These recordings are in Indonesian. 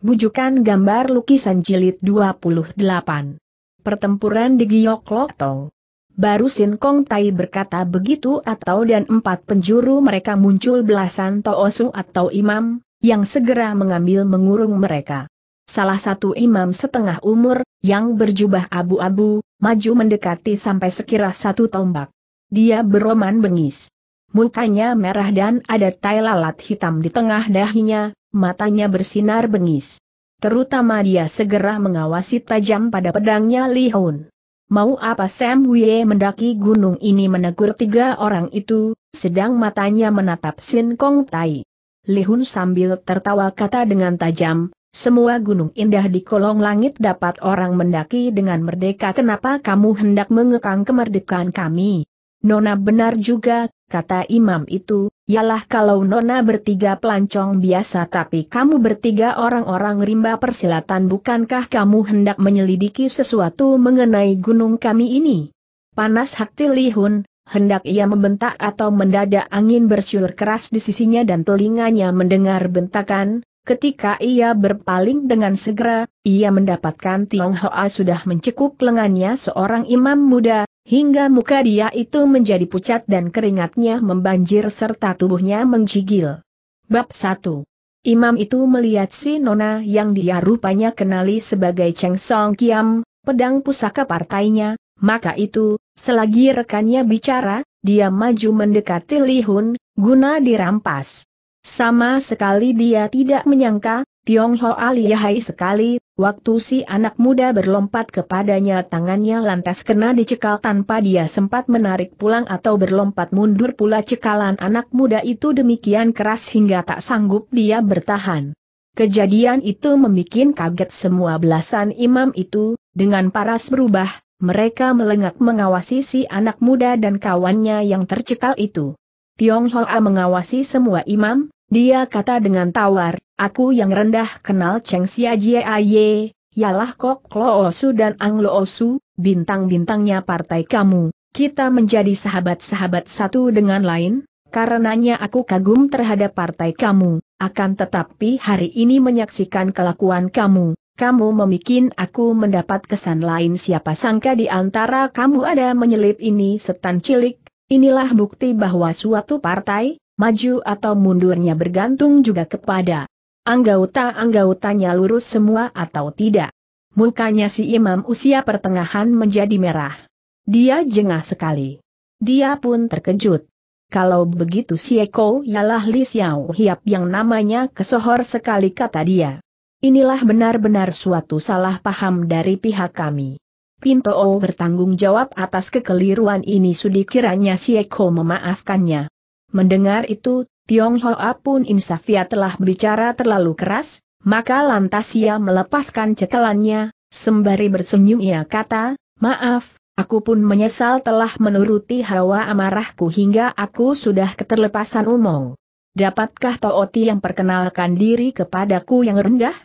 Bujukan gambar lukisan jilid 28. Pertempuran di Giok Lotong. Baru Sin Kong Tai berkata begitu atau dan empat penjuru mereka muncul belasan toosu atau imam, yang segera mengambil mengurung mereka. Salah satu imam setengah umur, yang berjubah abu-abu, maju mendekati sampai sekira satu tombak. Dia beroman bengis. Mukanya merah dan ada tai lalat hitam di tengah dahinya, matanya bersinar bengis. Terutama dia segera mengawasi tajam pada pedangnya Li Hun. Mau apa Sam Wei mendaki gunung ini menegur tiga orang itu, sedang matanya menatap Sin Kong Tai. Li Hun sambil tertawa kata dengan tajam, semua gunung indah di kolong langit dapat orang mendaki dengan merdeka kenapa kamu hendak mengekang kemerdekaan kami? Nona benar juga, kata imam itu, Yalah kalau Nona bertiga pelancong biasa tapi kamu bertiga orang-orang rimba persilatan bukankah kamu hendak menyelidiki sesuatu mengenai gunung kami ini? Panas hakti Lihun, hendak ia membentak atau mendadak angin bersiul keras di sisinya dan telinganya mendengar bentakan, ketika ia berpaling dengan segera, ia mendapatkan Tionghoa sudah mencekuk lengannya seorang imam muda, hingga muka dia itu menjadi pucat dan keringatnya membanjir serta tubuhnya menggigil. Bab 1 Imam itu melihat si Nona yang dia rupanya kenali sebagai Cheng Song Kiam, pedang pusaka partainya, maka itu, selagi rekannya bicara, dia maju mendekati Li Hun, guna dirampas. Sama sekali dia tidak menyangka, Tionghoa Yahai sekali, Waktu si anak muda berlompat kepadanya tangannya lantas kena dicekal tanpa dia sempat menarik pulang atau berlompat mundur pula cekalan anak muda itu demikian keras hingga tak sanggup dia bertahan. Kejadian itu membuat kaget semua belasan imam itu, dengan paras berubah, mereka melengak mengawasi si anak muda dan kawannya yang tercekal itu. Tiong Hoa mengawasi semua imam, dia kata dengan tawar, aku yang rendah kenal Cheng Xia Jie Aye, ialah Kok Loosu dan Ang Loosu, bintang-bintangnya partai kamu. Kita menjadi sahabat-sahabat satu dengan lain, karenanya aku kagum terhadap partai kamu, akan tetapi hari ini menyaksikan kelakuan kamu. Kamu memikin aku mendapat kesan lain siapa sangka di antara kamu ada menyelip ini setan cilik, inilah bukti bahwa suatu partai, maju atau mundurnya bergantung juga kepada anggota-anggotanya lurus semua atau tidak. Mukanya si imam usia pertengahan menjadi merah. Dia jengah sekali. Dia pun terkejut. Kalau begitu si Eko ialah Li Xiao Hiap yang namanya kesohor sekali kata dia. Inilah benar-benar suatu salah paham dari pihak kami. Pinto bertanggung jawab atas kekeliruan ini sudikiranya si Eko memaafkannya. Mendengar itu, Tionghoa pun insafia telah bicara terlalu keras, maka lantas ia melepaskan cekelannya, sembari bersenyum ia kata, maaf, aku pun menyesal telah menuruti hawa amarahku hingga aku sudah keterlepasan umum. Dapatkah Tooti yang perkenalkan diri kepadaku yang rendah?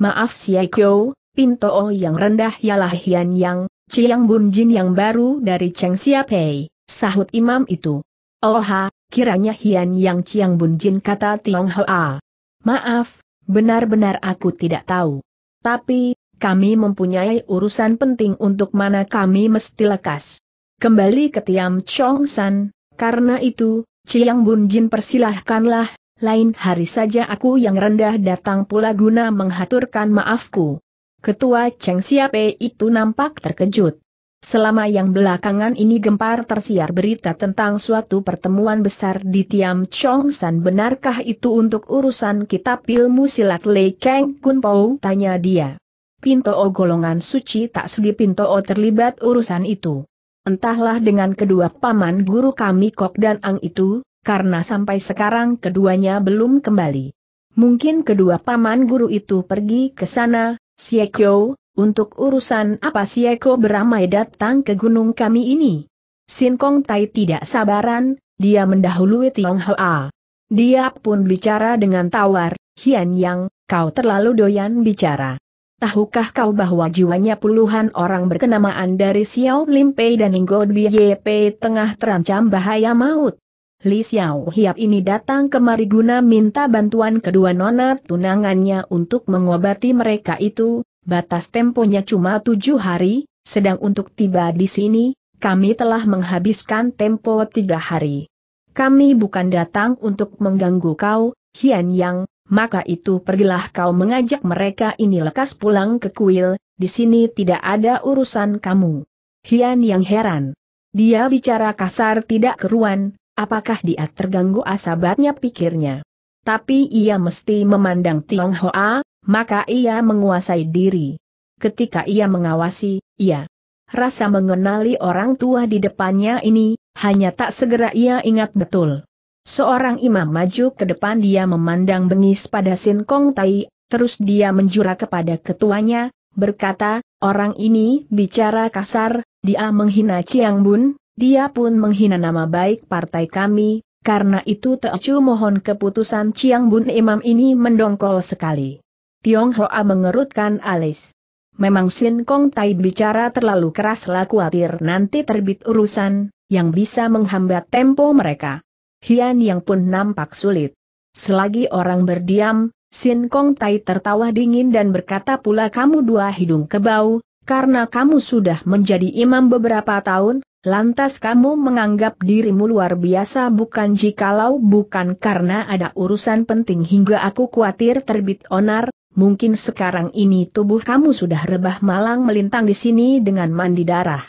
Maaf Siaikyo, o yang rendah ialah Hian Yang, Chiang Bunjin yang baru dari Cheng Siapei, sahut imam itu. Oha, kiranya Hian Yang Chiang Bun Jin kata Tiong Hoa. Maaf, benar-benar aku tidak tahu. Tapi, kami mempunyai urusan penting untuk mana kami mesti lekas. Kembali ke Tiam Chong San, karena itu, Chiang Bun Jin persilahkanlah, lain hari saja aku yang rendah datang pula guna menghaturkan maafku. Ketua Cheng Siapai itu nampak terkejut. Selama yang belakangan ini gempar tersiar berita tentang suatu pertemuan besar di Tiam Chong San benarkah itu untuk urusan kitab ilmu silat Lei Kang Kun Pao? Tanya dia. Pinto O golongan suci tak sudi Pinto O terlibat urusan itu. Entahlah dengan kedua paman guru kami Kok dan Ang itu, karena sampai sekarang keduanya belum kembali. Mungkin kedua paman guru itu pergi ke sana, Siekyo, untuk urusan apa si Eko beramai datang ke gunung kami ini? Sin Kong Tai tidak sabaran, dia mendahului Tiong Hoa. Dia pun bicara dengan tawar, Hian Yang, kau terlalu doyan bicara. Tahukah kau bahwa jiwanya puluhan orang berkenamaan dari Xiao Lim Pei dan Inggo Pei tengah terancam bahaya maut? Li Xiao Hiap ini datang kemari guna minta bantuan kedua nona tunangannya untuk mengobati mereka itu, batas temponya cuma tujuh hari, sedang untuk tiba di sini, kami telah menghabiskan tempo tiga hari. Kami bukan datang untuk mengganggu kau, Hian Yang, maka itu pergilah kau mengajak mereka ini lekas pulang ke kuil, di sini tidak ada urusan kamu. Hian Yang heran. Dia bicara kasar tidak keruan, apakah dia terganggu asabatnya pikirnya. Tapi ia mesti memandang Tiong Hoa, maka ia menguasai diri. Ketika ia mengawasi, ia rasa mengenali orang tua di depannya ini, hanya tak segera ia ingat betul. Seorang imam maju ke depan dia memandang bengis pada Sin Kong Tai, terus dia menjura kepada ketuanya, berkata, orang ini bicara kasar, dia menghina Chiang Bun, dia pun menghina nama baik partai kami, karena itu Teocu mohon keputusan Chiang Bun Imam ini mendongkol sekali. Hoa mengerutkan alis. Memang Sin Kong Tai bicara terlalu keras lah khawatir nanti terbit urusan, yang bisa menghambat tempo mereka. Hian yang pun nampak sulit. Selagi orang berdiam, Sin Kong Tai tertawa dingin dan berkata pula kamu dua hidung kebau, karena kamu sudah menjadi imam beberapa tahun, lantas kamu menganggap dirimu luar biasa bukan jikalau bukan karena ada urusan penting hingga aku khawatir terbit onar, mungkin sekarang ini tubuh kamu sudah rebah malang melintang di sini dengan mandi darah.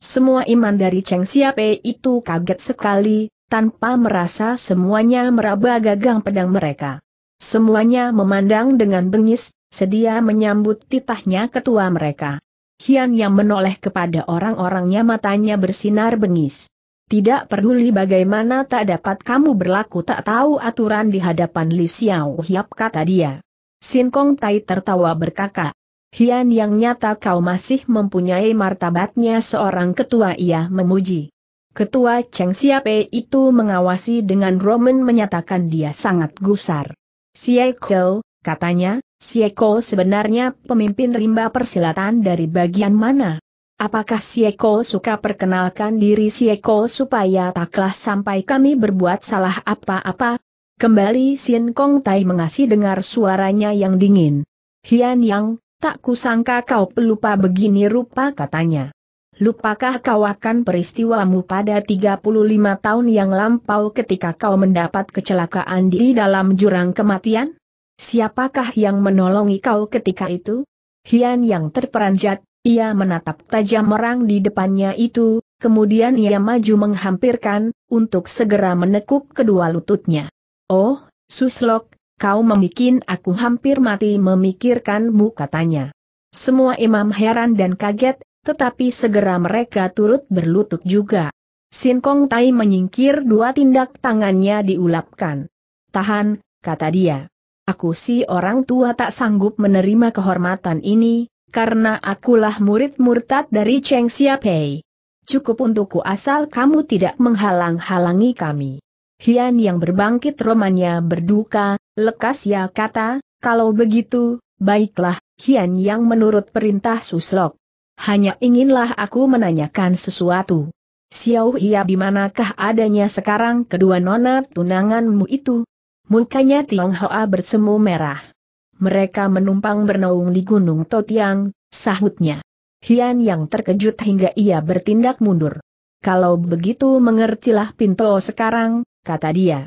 Semua iman dari Cheng Siape itu kaget sekali, tanpa merasa semuanya meraba gagang pedang mereka. Semuanya memandang dengan bengis, sedia menyambut titahnya ketua mereka. Hian yang menoleh kepada orang-orangnya matanya bersinar bengis. Tidak peduli bagaimana tak dapat kamu berlaku tak tahu aturan di hadapan Li Xiao Hiap kata dia. Sin Kong Tai tertawa berkata, Hian yang nyata kau masih mempunyai martabatnya seorang ketua ia memuji. Ketua Cheng Siape itu mengawasi dengan Roman menyatakan dia sangat gusar. Sieko, katanya, Sieko sebenarnya pemimpin rimba persilatan dari bagian mana? Apakah Sieko suka perkenalkan diri Sieko supaya taklah sampai kami berbuat salah apa-apa? Kembali Sin Kong Tai mengasih dengar suaranya yang dingin. Hian Yang, tak kusangka kau pelupa begini rupa katanya. Lupakah kau akan peristiwamu pada 35 tahun yang lampau ketika kau mendapat kecelakaan di dalam jurang kematian? Siapakah yang menolongi kau ketika itu? Hian yang terperanjat, ia menatap tajam merang di depannya itu, kemudian ia maju menghampirkan, untuk segera menekuk kedua lututnya. Oh, Suslok, kau memikin aku hampir mati memikirkanmu katanya. Semua imam heran dan kaget, tetapi segera mereka turut berlutut juga. Sin Kong Tai menyingkir dua tindak tangannya diulapkan. Tahan, kata dia. Aku si orang tua tak sanggup menerima kehormatan ini, karena akulah murid murtad dari Cheng Xiapei. Cukup untukku asal kamu tidak menghalang-halangi kami. Hian yang berbangkit romannya berduka, lekas ya kata, kalau begitu, baiklah, Hian yang menurut perintah Suslok. Hanya inginlah aku menanyakan sesuatu. Xiao Hia di manakah adanya sekarang kedua nona tunanganmu itu? Mukanya Tiong Hoa bersemu merah. Mereka menumpang bernaung di Gunung Totiang, sahutnya. Hian yang terkejut hingga ia bertindak mundur. Kalau begitu mengertilah Pinto sekarang, kata dia.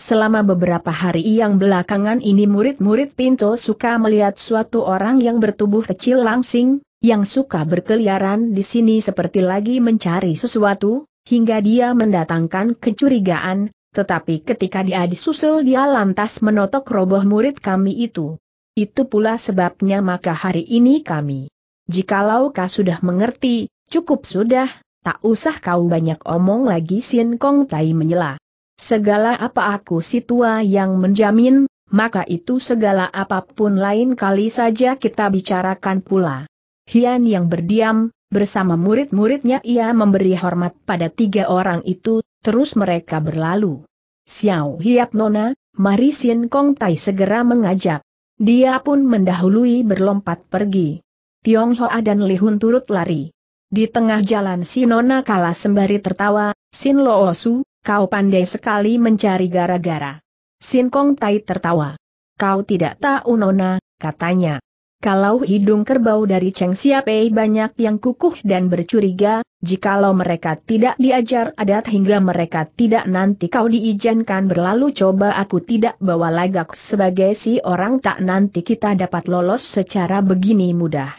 Selama beberapa hari yang belakangan ini murid-murid Pinto suka melihat suatu orang yang bertubuh kecil langsing, yang suka berkeliaran di sini seperti lagi mencari sesuatu, hingga dia mendatangkan kecurigaan, tetapi ketika dia disusul dia lantas menotok roboh murid kami itu. Itu pula sebabnya maka hari ini kami. Jikalau kau sudah mengerti, cukup sudah, tak usah kau banyak omong lagi Sin Kong Tai menyela. Segala apa aku si tua yang menjamin, maka itu segala apapun lain kali saja kita bicarakan pula. Hian yang berdiam, bersama murid-muridnya ia memberi hormat pada tiga orang itu, terus mereka berlalu. Xiao Hiap Nona, mari Sin Kong Tai segera mengajak. Dia pun mendahului berlompat pergi. Tiong Hoa dan Li Hun turut lari. Di tengah jalan si Nona kalah sembari tertawa, Sin Loosu, Kau pandai sekali mencari gara-gara. Sin Kong Tai tertawa. Kau tidak tahu Nona, katanya. Kalau hidung kerbau dari Cheng Siapei banyak yang kukuh dan bercuriga, jikalau mereka tidak diajar adat hingga mereka tidak nanti kau diizinkan berlalu coba aku tidak bawa lagak sebagai si orang tak nanti kita dapat lolos secara begini mudah.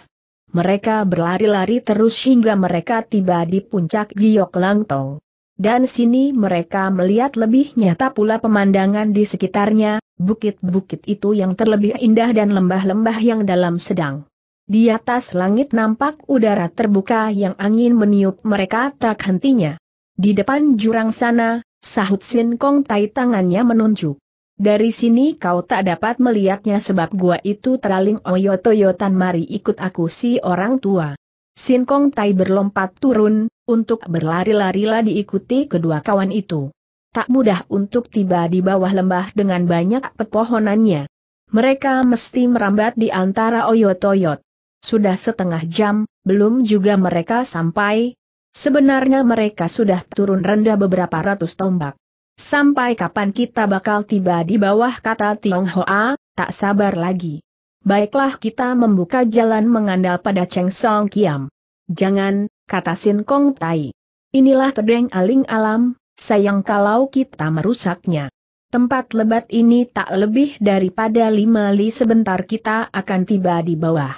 Mereka berlari-lari terus hingga mereka tiba di puncak Giok Langtong dan sini mereka melihat lebih nyata pula pemandangan di sekitarnya, bukit-bukit itu yang terlebih indah dan lembah-lembah yang dalam sedang. Di atas langit nampak udara terbuka yang angin meniup mereka tak hentinya. Di depan jurang sana, sahut Sin Kong Tai tangannya menunjuk. Dari sini kau tak dapat melihatnya sebab gua itu teraling toyotan mari ikut aku si orang tua. Sin Kong Tai berlompat turun, untuk berlari-larilah diikuti kedua kawan itu. Tak mudah untuk tiba di bawah lembah dengan banyak pepohonannya. Mereka mesti merambat di antara oyot-oyot. Sudah setengah jam, belum juga mereka sampai. Sebenarnya mereka sudah turun rendah beberapa ratus tombak. Sampai kapan kita bakal tiba di bawah kata Tionghoa, tak sabar lagi baiklah kita membuka jalan mengandal pada Cheng Song Kiam. Jangan, kata Sin Kong Tai. Inilah tedeng aling alam, sayang kalau kita merusaknya. Tempat lebat ini tak lebih daripada lima li sebentar kita akan tiba di bawah.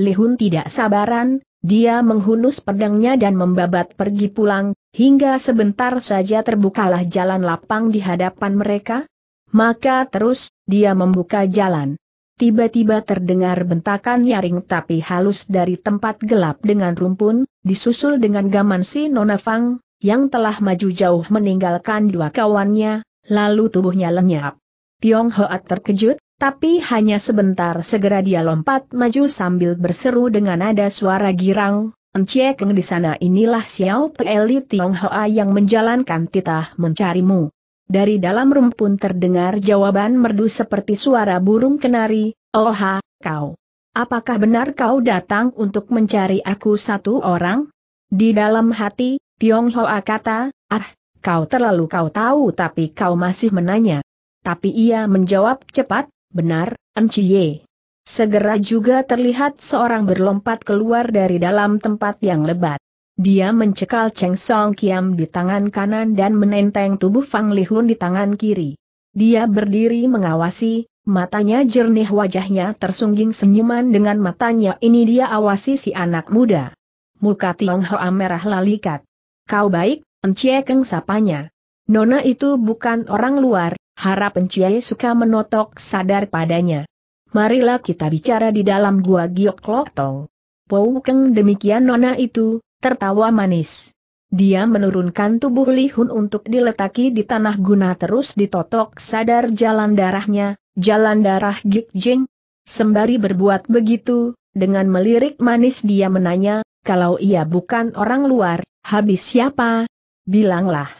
Lihun tidak sabaran, dia menghunus pedangnya dan membabat pergi pulang, hingga sebentar saja terbukalah jalan lapang di hadapan mereka. Maka terus, dia membuka jalan. Tiba-tiba terdengar bentakan nyaring tapi halus dari tempat gelap dengan rumpun, disusul dengan gaman si Nona Fang, yang telah maju jauh meninggalkan dua kawannya, lalu tubuhnya lenyap. Tiong Hoa terkejut, tapi hanya sebentar segera dia lompat maju sambil berseru dengan nada suara girang, Encekeng di sana inilah Xiao Peli Tiong Hoa yang menjalankan titah mencarimu. Dari dalam rumpun terdengar jawaban merdu seperti suara burung kenari, Oha, kau. Apakah benar kau datang untuk mencari aku satu orang? Di dalam hati, Tiong Hoa kata, ah, kau terlalu kau tahu tapi kau masih menanya. Tapi ia menjawab cepat, benar, Enciye. Segera juga terlihat seorang berlompat keluar dari dalam tempat yang lebat. Dia mencekal Cheng Song Kiam di tangan kanan dan menenteng tubuh Fang Lihun di tangan kiri. Dia berdiri mengawasi, matanya jernih wajahnya tersungging senyuman dengan matanya ini dia awasi si anak muda. Muka Tiong Hoa merah lalikat. Kau baik, Encie Keng sapanya. Nona itu bukan orang luar, harap Encie suka menotok sadar padanya. Marilah kita bicara di dalam gua Giok Klok Tong. Pou Keng demikian Nona itu, tertawa manis. Dia menurunkan tubuh Lihun untuk diletaki di tanah guna terus ditotok sadar jalan darahnya, jalan darah Gik Jing. Sembari berbuat begitu, dengan melirik manis dia menanya, kalau ia bukan orang luar, habis siapa? Bilanglah.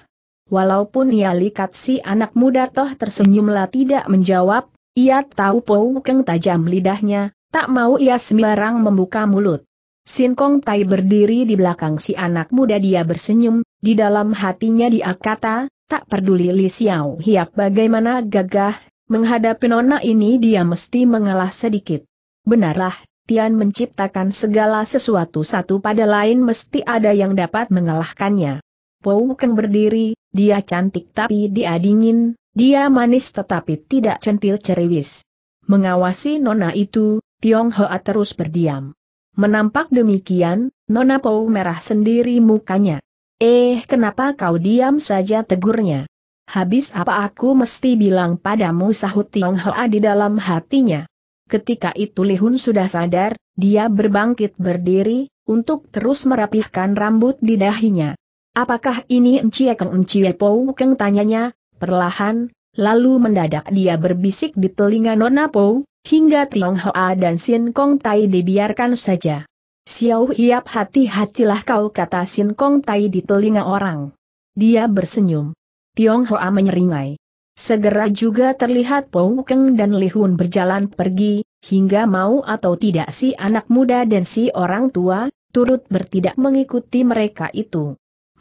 Walaupun ia likat si anak muda toh tersenyumlah tidak menjawab, ia tahu Pou Keng tajam lidahnya, tak mau ia sembarang membuka mulut. Sin Kong Tai berdiri di belakang si anak muda dia bersenyum, di dalam hatinya dia kata, tak peduli Li Xiao Hiap bagaimana gagah, menghadapi nona ini dia mesti mengalah sedikit. Benarlah, Tian menciptakan segala sesuatu satu pada lain mesti ada yang dapat mengalahkannya. Pou Keng berdiri, dia cantik tapi dia dingin, dia manis tetapi tidak centil ceriwis. Mengawasi nona itu, Tiong Hoa terus berdiam. Menampak demikian, Nona Pau merah sendiri mukanya. Eh kenapa kau diam saja tegurnya? Habis apa aku mesti bilang padamu sahut Tiong Hoa di dalam hatinya. Ketika itu Lihun sudah sadar, dia berbangkit berdiri, untuk terus merapihkan rambut di dahinya. Apakah ini Encie Keng Encie Pou Keng tanyanya, perlahan, lalu mendadak dia berbisik di telinga Nona Pou, Hingga Tiong Hoa dan Sin Kong Tai dibiarkan saja. Xiao Hiap hati-hatilah kau kata Sin Kong Tai di telinga orang. Dia bersenyum. Hoa menyeringai. Segera juga terlihat Po Keng dan Li Hun berjalan pergi, hingga mau atau tidak si anak muda dan si orang tua, turut bertidak mengikuti mereka itu.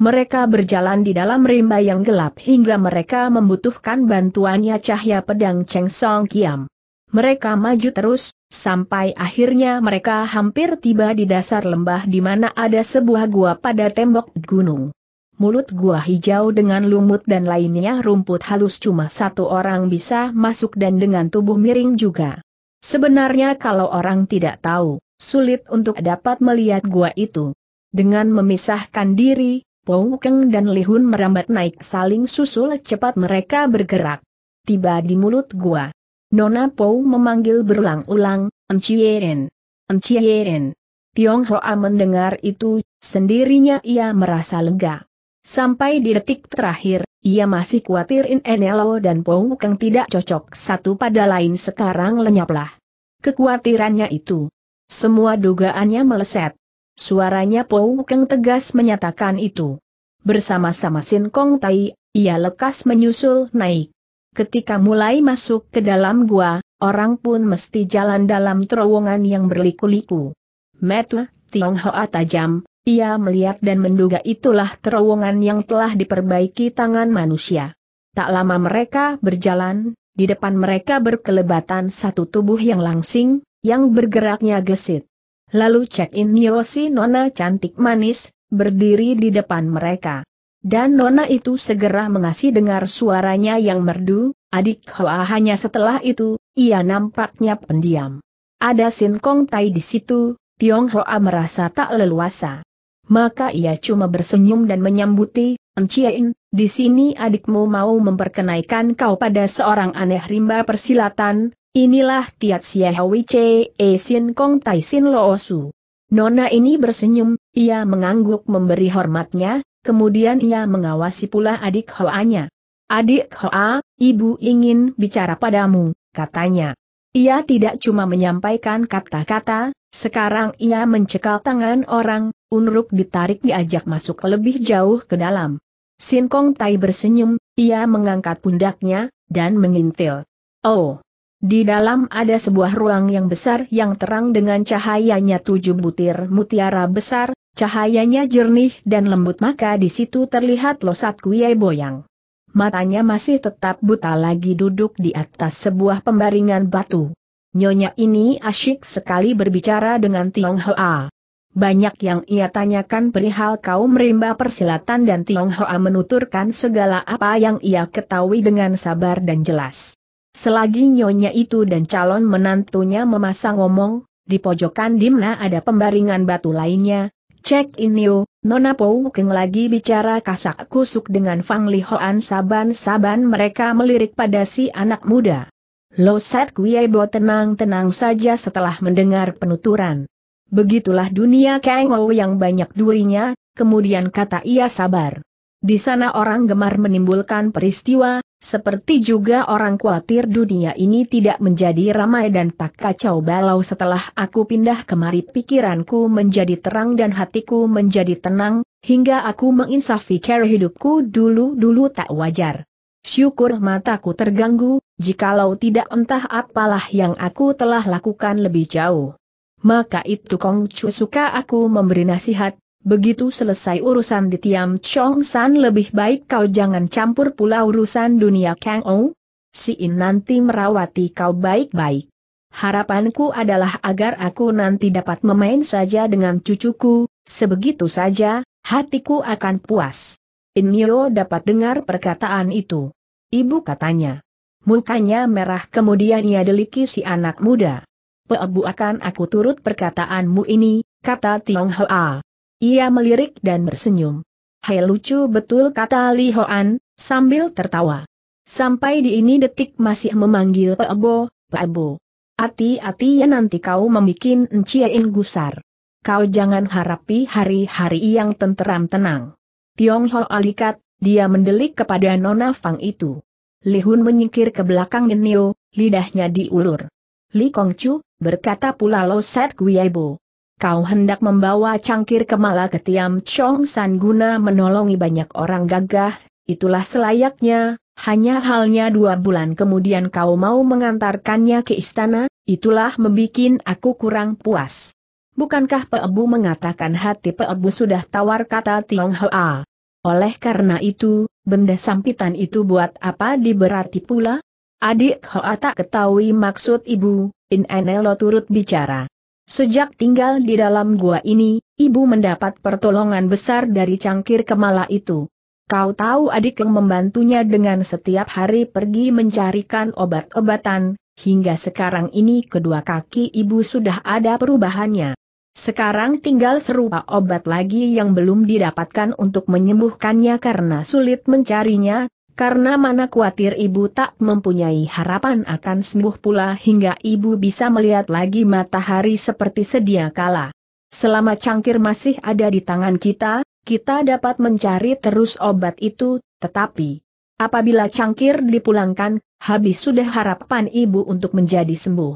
Mereka berjalan di dalam rimba yang gelap hingga mereka membutuhkan bantuannya cahaya pedang Cheng Song Kiam. Mereka maju terus, sampai akhirnya mereka hampir tiba di dasar lembah di mana ada sebuah gua pada tembok gunung. Mulut gua hijau dengan lumut dan lainnya rumput halus cuma satu orang bisa masuk dan dengan tubuh miring juga. Sebenarnya kalau orang tidak tahu, sulit untuk dapat melihat gua itu. Dengan memisahkan diri, Pou dan Lihun merambat naik saling susul cepat mereka bergerak. Tiba di mulut gua. Nona Pou memanggil berulang-ulang, Encieren. Encieren. Tiong Hoa mendengar itu, sendirinya ia merasa lega. Sampai di detik terakhir, ia masih khawatir In Enelo dan Pou Kang tidak cocok satu pada lain sekarang lenyaplah. Kekuatirannya itu. Semua dugaannya meleset. Suaranya Pou Kang tegas menyatakan itu. Bersama-sama Sin Kong Tai, ia lekas menyusul naik ketika mulai masuk ke dalam gua, orang pun mesti jalan dalam terowongan yang berliku-liku. Metu, Tionghoa tajam, ia melihat dan menduga itulah terowongan yang telah diperbaiki tangan manusia. Tak lama mereka berjalan, di depan mereka berkelebatan satu tubuh yang langsing, yang bergeraknya gesit. Lalu check-in Yosi Nona cantik manis, berdiri di depan mereka. Dan Nona itu segera mengasih dengar suaranya yang merdu, adik Hoa hanya setelah itu, ia nampaknya pendiam. Ada Sin Kong Tai di situ, Tiong Hoa merasa tak leluasa. Maka ia cuma bersenyum dan menyambuti, Encien, di sini adikmu mau memperkenaikan kau pada seorang aneh rimba persilatan, inilah Tiat Siahawi Che E. Sin Kong Tai Sin Loosu. Nona ini bersenyum, ia mengangguk memberi hormatnya, kemudian ia mengawasi pula adik Hoa-nya. Adik Hoa, ibu ingin bicara padamu, katanya. Ia tidak cuma menyampaikan kata-kata, sekarang ia mencekal tangan orang, Unruk ditarik diajak masuk lebih jauh ke dalam. Sin Kong Tai bersenyum, ia mengangkat pundaknya, dan mengintil. Oh! Di dalam ada sebuah ruang yang besar yang terang dengan cahayanya tujuh butir mutiara besar, Cahayanya jernih dan lembut maka di situ terlihat losat kuyai boyang. Matanya masih tetap buta lagi duduk di atas sebuah pembaringan batu. Nyonya ini asyik sekali berbicara dengan Tionghoa. Banyak yang ia tanyakan perihal kaum rimba persilatan dan Tionghoa menuturkan segala apa yang ia ketahui dengan sabar dan jelas. Selagi nyonya itu dan calon menantunya memasang ngomong, di pojokan dimna ada pembaringan batu lainnya, Cek inio, Nona Pou Keng lagi bicara kasak kusuk dengan Fang Li Hoan saban-saban mereka melirik pada si anak muda. Lo Sat Kuiebo tenang-tenang saja setelah mendengar penuturan. Begitulah dunia Kang Ou yang banyak durinya, kemudian kata ia sabar. Di sana orang gemar menimbulkan peristiwa, seperti juga orang khawatir dunia ini tidak menjadi ramai dan tak kacau balau setelah aku pindah kemari pikiranku menjadi terang dan hatiku menjadi tenang, hingga aku menginsafi cara hidupku dulu-dulu tak wajar. Syukur mataku terganggu, jikalau tidak entah apalah yang aku telah lakukan lebih jauh. Maka itu Kong suka aku memberi nasihat, Begitu selesai urusan di Tiam Chong San lebih baik kau jangan campur pula urusan dunia Kang O. Si In nanti merawati kau baik-baik. Harapanku adalah agar aku nanti dapat memain saja dengan cucuku, sebegitu saja, hatiku akan puas. Inyo dapat dengar perkataan itu. Ibu katanya. Mukanya merah kemudian ia deliki si anak muda. Peebu akan aku turut perkataanmu ini, kata Tiong ia melirik dan bersenyum. Hai lucu betul kata Li Hoan, sambil tertawa. Sampai di ini detik masih memanggil Pak Peebo. Ati-ati ya nanti kau membuat enciein gusar. Kau jangan harapi hari-hari yang tenteram tenang. Tiong Ho alikat, dia mendelik kepada Nona Fang itu. Li Hun menyingkir ke belakang Nio, lidahnya diulur. Li Kongcu, berkata pula Lo Set Guiebo kau hendak membawa cangkir kemala ke Tiam Chong San guna menolongi banyak orang gagah, itulah selayaknya, hanya halnya dua bulan kemudian kau mau mengantarkannya ke istana, itulah membuat aku kurang puas. Bukankah Peebu mengatakan hati Peebu sudah tawar kata Tiong Hoa? Oleh karena itu, benda sampitan itu buat apa Diberarti pula? Adik Hoa tak ketahui maksud ibu, In Enelo turut bicara. Sejak tinggal di dalam gua ini, ibu mendapat pertolongan besar dari cangkir kemala itu. Kau tahu adik yang membantunya dengan setiap hari pergi mencarikan obat-obatan, hingga sekarang ini kedua kaki ibu sudah ada perubahannya. Sekarang tinggal serupa obat lagi yang belum didapatkan untuk menyembuhkannya karena sulit mencarinya, karena mana khawatir ibu tak mempunyai harapan akan sembuh pula hingga ibu bisa melihat lagi matahari seperti sedia kala. Selama cangkir masih ada di tangan kita, kita dapat mencari terus obat itu, tetapi apabila cangkir dipulangkan, habis sudah harapan ibu untuk menjadi sembuh.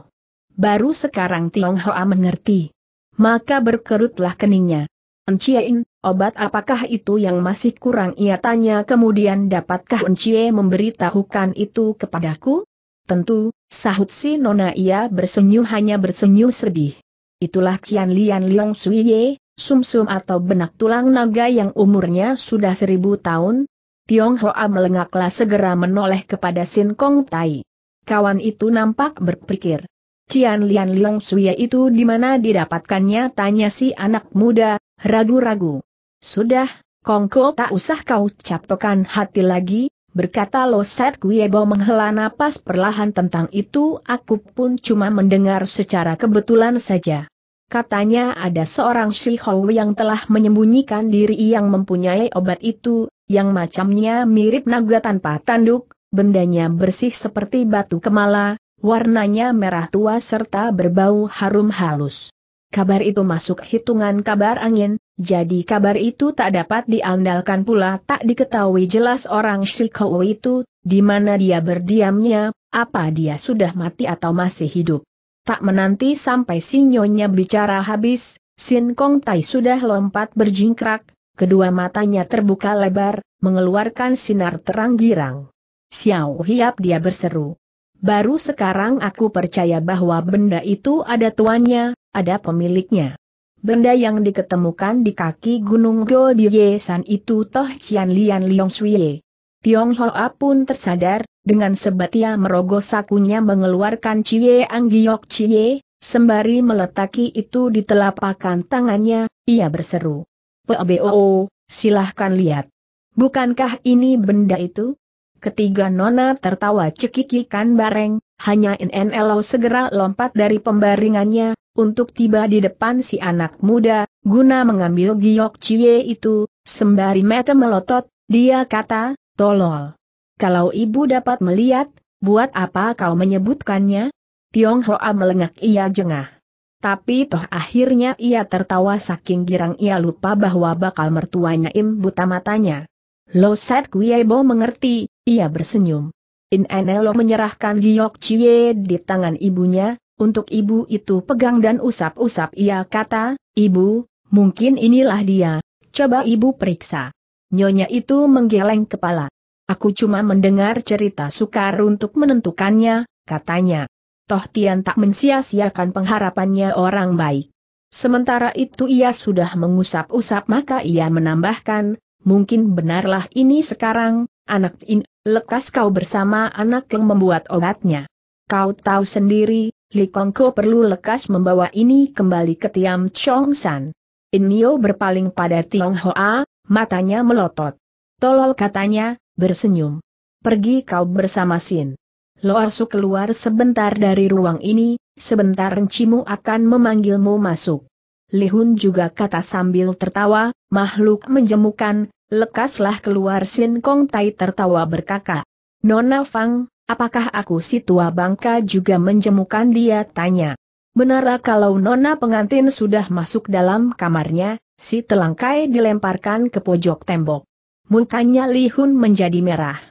Baru sekarang Tionghoa mengerti. Maka berkerutlah keningnya. Enciain, Obat apakah itu yang masih kurang ia tanya kemudian dapatkah Uncie memberitahukan itu kepadaku? Tentu, sahut si nona ia bersenyum hanya bersenyum sedih. Itulah Cian Lian Liong Suiye, sumsum atau benak tulang naga yang umurnya sudah seribu tahun. Tiong Hoa melengaklah segera menoleh kepada Sin Kong Tai. Kawan itu nampak berpikir. Cian Lian Liong Suiye itu di mana didapatkannya tanya si anak muda, ragu-ragu. Sudah, Kongko tak usah kau capekan hati lagi, berkata Loset Kuebo menghela napas perlahan tentang itu aku pun cuma mendengar secara kebetulan saja. Katanya ada seorang Hou yang telah menyembunyikan diri yang mempunyai obat itu, yang macamnya mirip naga tanpa tanduk, bendanya bersih seperti batu kemala, warnanya merah tua serta berbau harum halus. Kabar itu masuk hitungan kabar angin, jadi kabar itu tak dapat diandalkan pula tak diketahui jelas orang Shikou itu, di mana dia berdiamnya, apa dia sudah mati atau masih hidup. Tak menanti sampai Sinyonya bicara habis, Sin Kong Tai sudah lompat berjingkrak, kedua matanya terbuka lebar, mengeluarkan sinar terang girang. Xiao Hiap dia berseru. Baru sekarang aku percaya bahwa benda itu ada tuannya, ada pemiliknya. Benda yang diketemukan di kaki Gunung San itu Toh Cian Lian Liong Suye. Tiong Hoa pun tersadar, dengan sebatia merogoh sakunya mengeluarkan Cie Ang Giok Cie, sembari meletaki itu di telapakan tangannya, ia berseru. PBOO, silahkan lihat. Bukankah ini benda itu? Ketiga nona tertawa cekikikan bareng, hanya NNLO segera lompat dari pembaringannya, untuk tiba di depan si anak muda, guna mengambil giok cie itu, sembari mata melotot, dia kata, tolol. Kalau ibu dapat melihat, buat apa kau menyebutkannya? Tionghoa melengak ia jengah. Tapi toh akhirnya ia tertawa saking girang ia lupa bahwa bakal mertuanya im buta matanya. Lo Set kuyebo mengerti, ia bersenyum. In Enelo menyerahkan giok cie di tangan ibunya, untuk ibu itu pegang dan usap-usap ia kata, ibu, mungkin inilah dia, coba ibu periksa. Nyonya itu menggeleng kepala. Aku cuma mendengar cerita sukar untuk menentukannya, katanya. Toh Tian tak mensia-siakan pengharapannya orang baik. Sementara itu ia sudah mengusap-usap maka ia menambahkan, mungkin benarlah ini sekarang, anak in, lekas kau bersama anak yang membuat obatnya. Kau tahu sendiri, Li Kongko perlu lekas membawa ini kembali ke Tiam Chong San. Inio berpaling pada Tiong Hoa, matanya melotot. Tolol katanya, bersenyum. Pergi kau bersama Sin. Loarsu keluar sebentar dari ruang ini, sebentar rencimu akan memanggilmu masuk. Li Hun juga kata sambil tertawa, makhluk menjemukan, lekaslah keluar Sin Kong Tai tertawa berkakak. Nona Fang, Apakah aku si tua bangka juga menjemukan dia tanya. Benar kalau nona pengantin sudah masuk dalam kamarnya, si telangkai dilemparkan ke pojok tembok. Mukanya Lihun menjadi merah.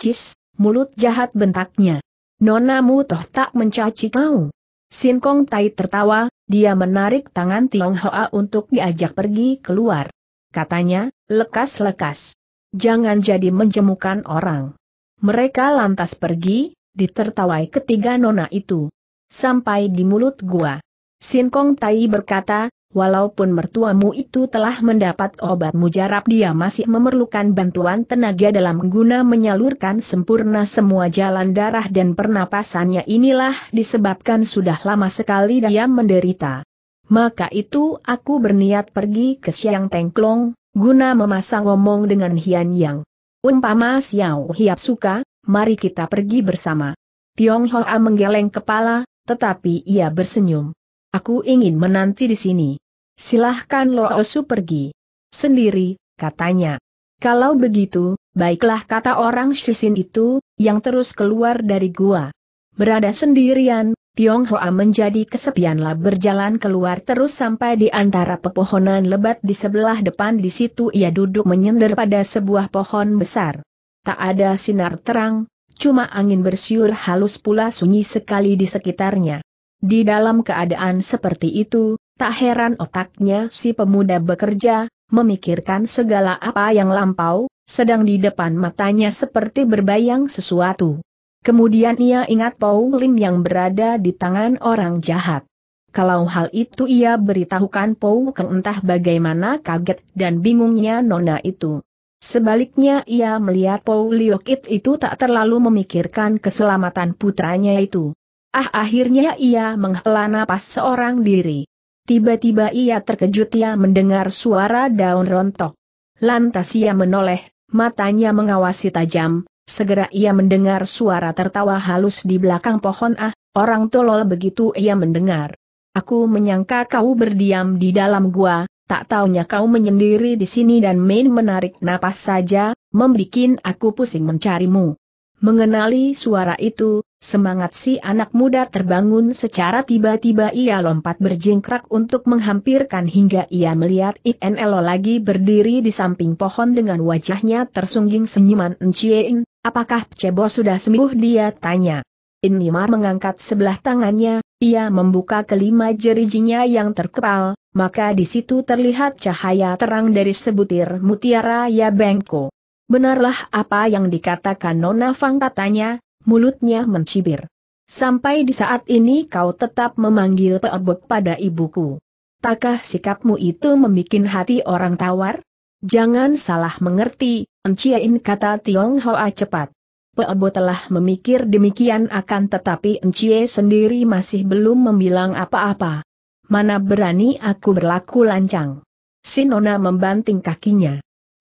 Cis, mulut jahat bentaknya. Nonamu toh tak mencaci kau. Sin Kong Tai tertawa, dia menarik tangan Tiong Hoa untuk diajak pergi keluar. Katanya, lekas-lekas. Jangan jadi menjemukan orang. Mereka lantas pergi, ditertawai ketiga nona itu. Sampai di mulut gua. Sinkong Tai berkata, walaupun mertuamu itu telah mendapat obat mujarab dia masih memerlukan bantuan tenaga dalam guna menyalurkan sempurna semua jalan darah dan pernapasannya inilah disebabkan sudah lama sekali dia menderita. Maka itu aku berniat pergi ke Siang Tengklong, guna memasang ngomong dengan Hian Yang. Umpama Xiao Hiap suka, mari kita pergi bersama. Tiong Hoa menggeleng kepala, tetapi ia bersenyum. Aku ingin menanti di sini. Silahkan Lo Osu pergi. Sendiri, katanya. Kalau begitu, baiklah kata orang sisin itu, yang terus keluar dari gua. Berada sendirian, Tionghoa menjadi kesepianlah berjalan keluar terus sampai di antara pepohonan lebat di sebelah depan di situ ia duduk menyender pada sebuah pohon besar. Tak ada sinar terang, cuma angin bersiur halus pula sunyi sekali di sekitarnya. Di dalam keadaan seperti itu, tak heran otaknya si pemuda bekerja, memikirkan segala apa yang lampau, sedang di depan matanya seperti berbayang sesuatu. Kemudian ia ingat Lim yang berada di tangan orang jahat. Kalau hal itu ia beritahukan Paul, Keng entah bagaimana kaget dan bingungnya nona itu. Sebaliknya ia melihat Pou Liokit itu tak terlalu memikirkan keselamatan putranya itu. Ah akhirnya ia menghela napas seorang diri. Tiba-tiba ia terkejut ia mendengar suara daun rontok. Lantas ia menoleh, matanya mengawasi tajam, Segera ia mendengar suara tertawa halus di belakang pohon ah, orang tolol begitu ia mendengar. Aku menyangka kau berdiam di dalam gua, tak taunya kau menyendiri di sini dan main menarik napas saja, membikin aku pusing mencarimu. Mengenali suara itu, Semangat si anak muda terbangun secara tiba-tiba ia lompat berjingkrak untuk menghampirkan hingga ia melihat Inelo lagi berdiri di samping pohon dengan wajahnya tersungging senyuman Enciein, apakah Cebo sudah sembuh dia tanya. Inimar mengangkat sebelah tangannya, ia membuka kelima jerijinya yang terkepal, maka di situ terlihat cahaya terang dari sebutir mutiara ya bengko. Benarlah apa yang dikatakan Nona Fang katanya, mulutnya mencibir. Sampai di saat ini kau tetap memanggil peobok pada ibuku. Takah sikapmu itu membuat hati orang tawar? Jangan salah mengerti, Enciain kata Tiong Hoa cepat. Peobo telah memikir demikian akan tetapi Encie sendiri masih belum membilang apa-apa. Mana berani aku berlaku lancang. Sinona membanting kakinya.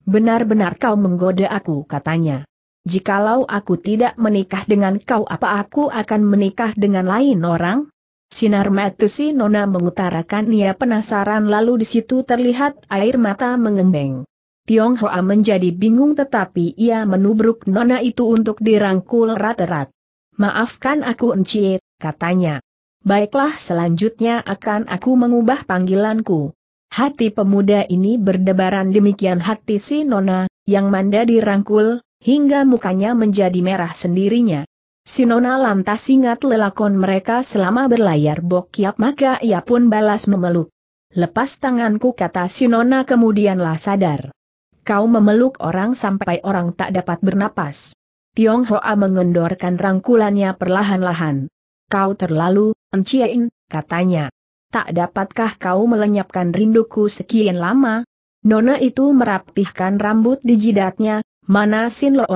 Benar-benar kau menggoda aku katanya jikalau aku tidak menikah dengan kau apa aku akan menikah dengan lain orang? Sinar mata si Nona mengutarakan ia penasaran lalu di situ terlihat air mata mengembeng. Tiong Hoa menjadi bingung tetapi ia menubruk Nona itu untuk dirangkul rat-rat. Maafkan aku Encik, katanya. Baiklah selanjutnya akan aku mengubah panggilanku. Hati pemuda ini berdebaran demikian hati si Nona, yang manda dirangkul, hingga mukanya menjadi merah sendirinya. Sinona lantas ingat lelakon mereka selama berlayar Bokiap maka ia pun balas memeluk. Lepas tanganku kata Sinona kemudianlah sadar. Kau memeluk orang sampai orang tak dapat bernapas. Tionghoa mengendorkan rangkulannya perlahan-lahan. Kau terlalu, enciein, katanya. Tak dapatkah kau melenyapkan rinduku sekian lama? Nona itu merapihkan rambut di jidatnya, Mana Sin Lo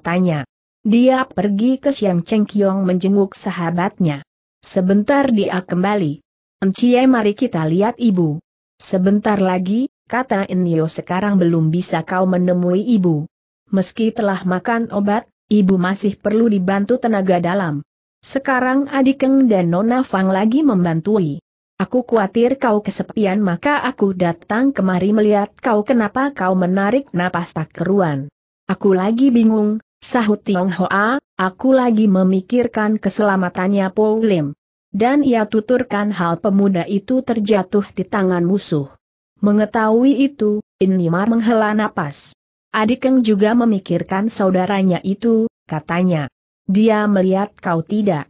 tanya. Dia pergi ke Siang Cheng Kiong menjenguk sahabatnya. Sebentar dia kembali. Encie mari kita lihat ibu. Sebentar lagi, kata Enyo sekarang belum bisa kau menemui ibu. Meski telah makan obat, ibu masih perlu dibantu tenaga dalam. Sekarang adikeng dan Nona Fang lagi membantui. Aku khawatir kau kesepian maka aku datang kemari melihat kau kenapa kau menarik napas tak keruan. Aku lagi bingung, sahut Tiong Hoa, aku lagi memikirkan keselamatannya Po Lim. Dan ia tuturkan hal pemuda itu terjatuh di tangan musuh. Mengetahui itu, Inimar menghela napas. Adikeng juga memikirkan saudaranya itu, katanya. Dia melihat kau tidak.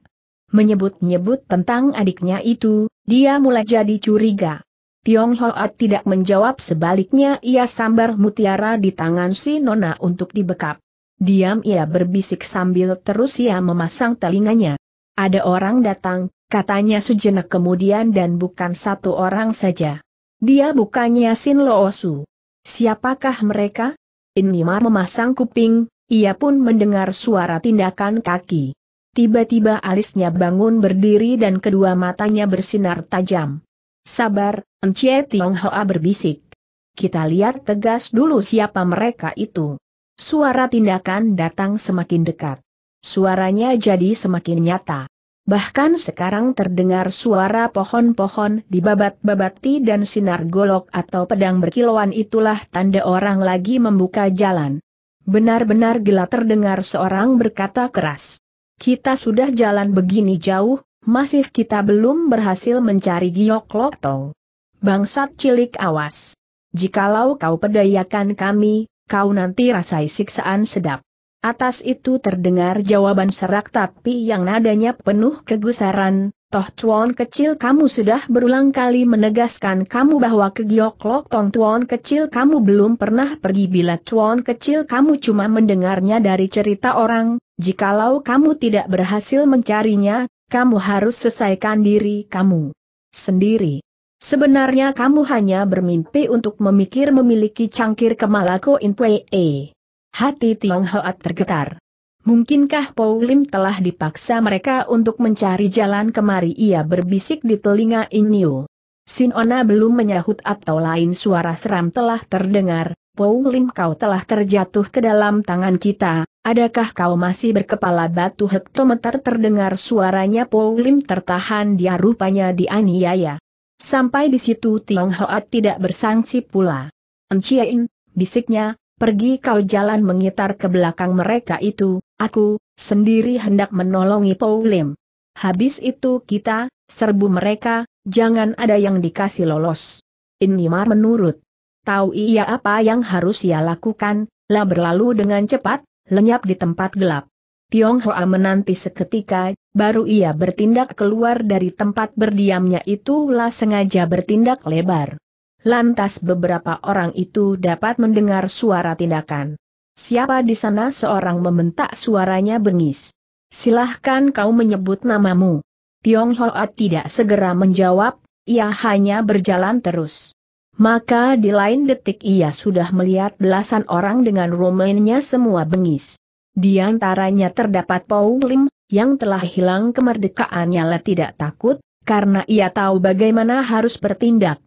Menyebut-nyebut tentang adiknya itu, dia mulai jadi curiga. Tiong Hoa tidak menjawab sebaliknya ia sambar mutiara di tangan si Nona untuk dibekap. Diam ia berbisik sambil terus ia memasang telinganya. Ada orang datang, katanya sejenak kemudian dan bukan satu orang saja. Dia bukannya Sin Loosu. Siapakah mereka? Inimar memasang kuping, ia pun mendengar suara tindakan kaki. Tiba-tiba alisnya bangun berdiri dan kedua matanya bersinar tajam. Sabar, Encie Hoa berbisik. Kita lihat tegas dulu siapa mereka itu. Suara tindakan datang semakin dekat. Suaranya jadi semakin nyata. Bahkan sekarang terdengar suara pohon-pohon di babat-babati dan sinar golok atau pedang berkilauan itulah tanda orang lagi membuka jalan. Benar-benar gila terdengar seorang berkata keras. Kita sudah jalan begini jauh, masih kita belum berhasil mencari Giok Loktong. Bangsat cilik awas. Jikalau kau pedayakan kami, kau nanti rasai siksaan sedap. Atas itu terdengar jawaban serak tapi yang nadanya penuh kegusaran, toh tuan kecil kamu sudah berulang kali menegaskan kamu bahwa ke Giok Loktong tuan kecil kamu belum pernah pergi bila tuan kecil kamu cuma mendengarnya dari cerita orang, jikalau kamu tidak berhasil mencarinya, kamu harus selesaikan diri kamu sendiri. Sebenarnya kamu hanya bermimpi untuk memikir memiliki cangkir kemalako in Pwee. Hati Tiong Hoat tergetar. Mungkinkah Lim telah dipaksa mereka untuk mencari jalan kemari ia berbisik di telinga Inyo. Sinona belum menyahut atau lain suara seram telah terdengar, Lim kau telah terjatuh ke dalam tangan kita, Adakah kau masih berkepala batu hektometer terdengar suaranya Paulim tertahan dia rupanya dianiaya. Sampai di situ Tiong Hoat tidak bersangsi pula. Enciain, bisiknya, pergi kau jalan mengitar ke belakang mereka itu, aku, sendiri hendak menolongi Paulim. Habis itu kita, serbu mereka, jangan ada yang dikasih lolos. Inimar menurut. Tahu ia apa yang harus ia lakukan, lah berlalu dengan cepat, lenyap di tempat gelap. Tiong Hoa menanti seketika, baru ia bertindak keluar dari tempat berdiamnya itulah sengaja bertindak lebar. Lantas beberapa orang itu dapat mendengar suara tindakan. Siapa di sana seorang membentak suaranya bengis. Silahkan kau menyebut namamu. Tiong Hoa tidak segera menjawab, ia hanya berjalan terus maka di lain detik ia sudah melihat belasan orang dengan romainya semua bengis. Di antaranya terdapat Paul Lim, yang telah hilang kemerdekaannya lah tidak takut, karena ia tahu bagaimana harus bertindak.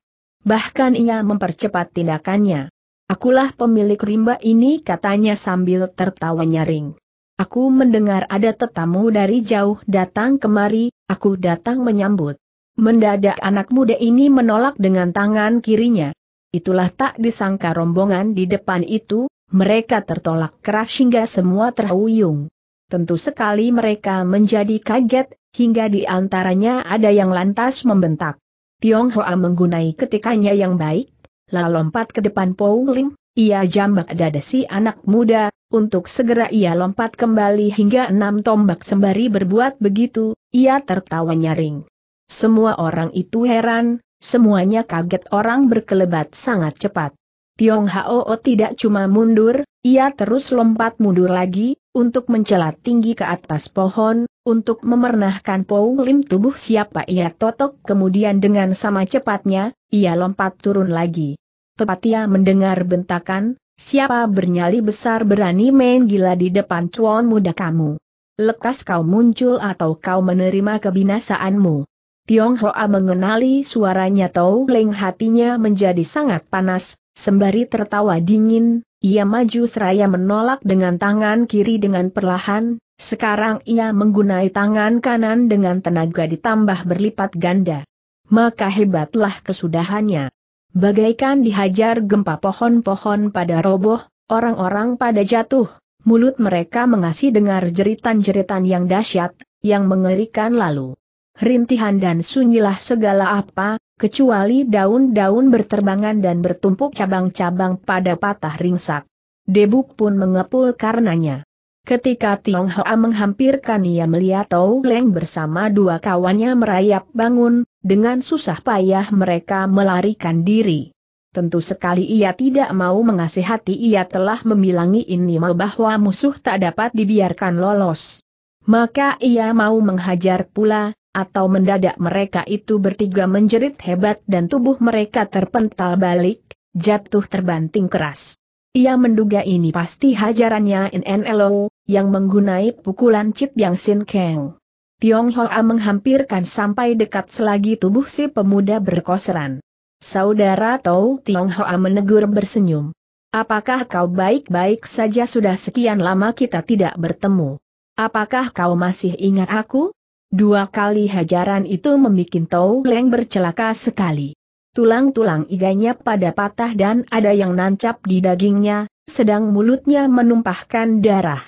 Bahkan ia mempercepat tindakannya. Akulah pemilik rimba ini katanya sambil tertawa nyaring. Aku mendengar ada tetamu dari jauh datang kemari, aku datang menyambut. Mendadak anak muda ini menolak dengan tangan kirinya. Itulah tak disangka rombongan di depan itu, mereka tertolak keras hingga semua terhuyung. Tentu sekali mereka menjadi kaget, hingga di antaranya ada yang lantas membentak. Tiong Hoa menggunai ketikanya yang baik, lalu lompat ke depan Lim, ia jambak dada si anak muda, untuk segera ia lompat kembali hingga enam tombak sembari berbuat begitu, ia tertawa nyaring. Semua orang itu heran, semuanya kaget orang berkelebat sangat cepat. Tiong Hao tidak cuma mundur, ia terus lompat mundur lagi, untuk mencelat tinggi ke atas pohon, untuk memernahkan Lim tubuh siapa ia totok kemudian dengan sama cepatnya, ia lompat turun lagi. Pepatia mendengar bentakan, siapa bernyali besar berani main gila di depan cuan muda kamu. Lekas kau muncul atau kau menerima kebinasaanmu. Tiong Tionghoa mengenali suaranya Tau Leng hatinya menjadi sangat panas, sembari tertawa dingin, ia maju seraya menolak dengan tangan kiri dengan perlahan, sekarang ia menggunai tangan kanan dengan tenaga ditambah berlipat ganda. Maka hebatlah kesudahannya. Bagaikan dihajar gempa pohon-pohon pada roboh, orang-orang pada jatuh, mulut mereka mengasih dengar jeritan-jeritan yang dahsyat, yang mengerikan lalu rintihan dan sunyilah segala apa, kecuali daun-daun berterbangan dan bertumpuk cabang-cabang pada patah ringsak. Debu pun mengepul karenanya. Ketika Tiong Hoa menghampirkan ia melihat Tau Leng bersama dua kawannya merayap bangun, dengan susah payah mereka melarikan diri. Tentu sekali ia tidak mau mengasihati ia telah memilangi ini bahwa musuh tak dapat dibiarkan lolos. Maka ia mau menghajar pula, atau mendadak mereka itu bertiga menjerit hebat dan tubuh mereka terpental balik, jatuh terbanting keras. Ia menduga ini pasti hajarannya NNLO, yang menggunai pukulan chip Yang Sin Kang. Tiong Hoa menghampirkan sampai dekat selagi tubuh si pemuda berkoseran. Saudara Tau Tiong Hoa menegur bersenyum. Apakah kau baik-baik saja sudah sekian lama kita tidak bertemu? Apakah kau masih ingat aku? Dua kali hajaran itu membuat Tau Leng bercelaka sekali. Tulang-tulang iganya pada patah dan ada yang nancap di dagingnya, sedang mulutnya menumpahkan darah.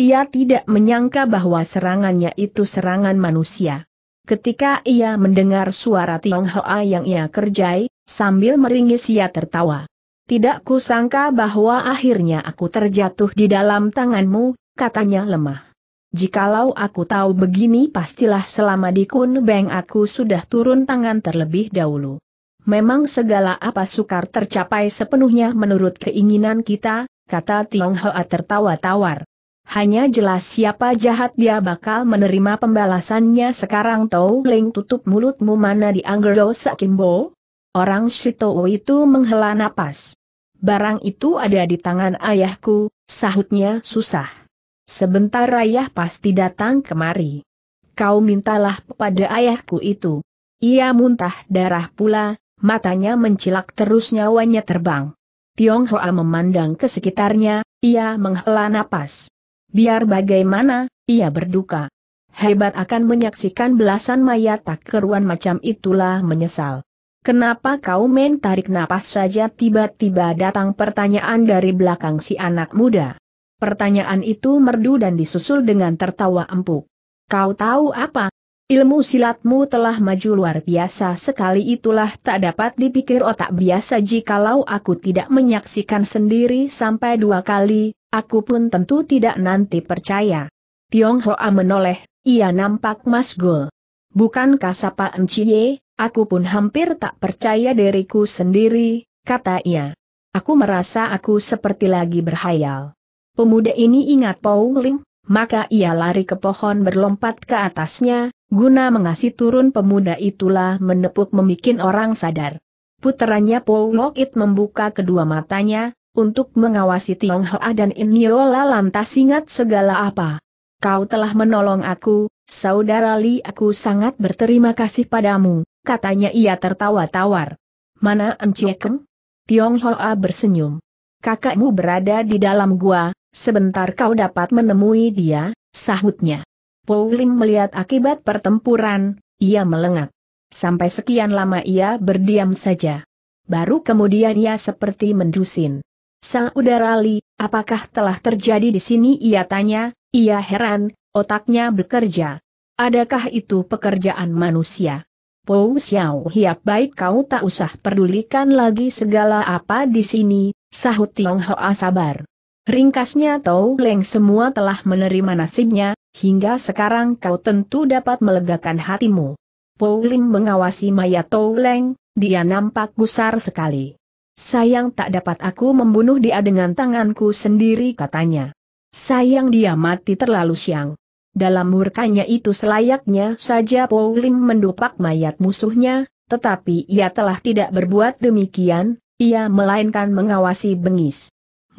Ia tidak menyangka bahwa serangannya itu serangan manusia. Ketika ia mendengar suara Tionghoa yang ia kerjai, sambil meringis ia tertawa. Tidak kusangka bahwa akhirnya aku terjatuh di dalam tanganmu, katanya lemah. Jikalau aku tahu begini pastilah selama di Kun Beng aku sudah turun tangan terlebih dahulu. Memang segala apa sukar tercapai sepenuhnya menurut keinginan kita, kata Tiong Hoa tertawa tawar. Hanya jelas siapa jahat dia bakal menerima pembalasannya sekarang Tau Ling tutup mulutmu mana di Anggergo Sakimbo? Orang Shito itu menghela napas. Barang itu ada di tangan ayahku, sahutnya susah. Sebentar ayah pasti datang kemari. Kau mintalah kepada ayahku itu. Ia muntah darah pula, matanya mencilak terus nyawanya terbang. Tiong Hoa memandang ke sekitarnya, ia menghela napas. Biar bagaimana, ia berduka. Hebat akan menyaksikan belasan mayat tak keruan macam itulah menyesal. Kenapa kau main tarik napas saja tiba-tiba datang pertanyaan dari belakang si anak muda? Pertanyaan itu merdu dan disusul dengan tertawa empuk. Kau tahu apa? Ilmu silatmu telah maju luar biasa sekali itulah tak dapat dipikir otak biasa jikalau aku tidak menyaksikan sendiri sampai dua kali, aku pun tentu tidak nanti percaya. Hoa menoleh, ia nampak masgul. Bukankah sapaan Cie, aku pun hampir tak percaya diriku sendiri, kata ia. Aku merasa aku seperti lagi berhayal. Pemuda ini ingat Pauling, maka ia lari ke pohon berlompat ke atasnya, guna mengasih turun pemuda itulah menepuk memikin orang sadar. Puterannya Paul membuka kedua matanya, untuk mengawasi Tiong Hoa dan Iniola lantas ingat segala apa. Kau telah menolong aku, saudara Li aku sangat berterima kasih padamu, katanya ia tertawa tawar. Mana Enciekeng? Tiong Hoa bersenyum. Kakakmu berada di dalam gua, Sebentar kau dapat menemui dia, sahutnya. Paulim melihat akibat pertempuran, ia melengak. Sampai sekian lama ia berdiam saja. Baru kemudian ia seperti mendusin. Sang udara Li, apakah telah terjadi di sini? Ia tanya, ia heran, otaknya bekerja. Adakah itu pekerjaan manusia? Pou Xiao Hiap baik kau tak usah pedulikan lagi segala apa di sini, sahut Tiong Hoa sabar. Ringkasnya Tau Leng semua telah menerima nasibnya, hingga sekarang kau tentu dapat melegakan hatimu. Pauling mengawasi mayat Tau Leng, dia nampak gusar sekali. Sayang tak dapat aku membunuh dia dengan tanganku sendiri katanya. Sayang dia mati terlalu siang. Dalam murkanya itu selayaknya saja Pauling mendupak mayat musuhnya, tetapi ia telah tidak berbuat demikian, ia melainkan mengawasi bengis.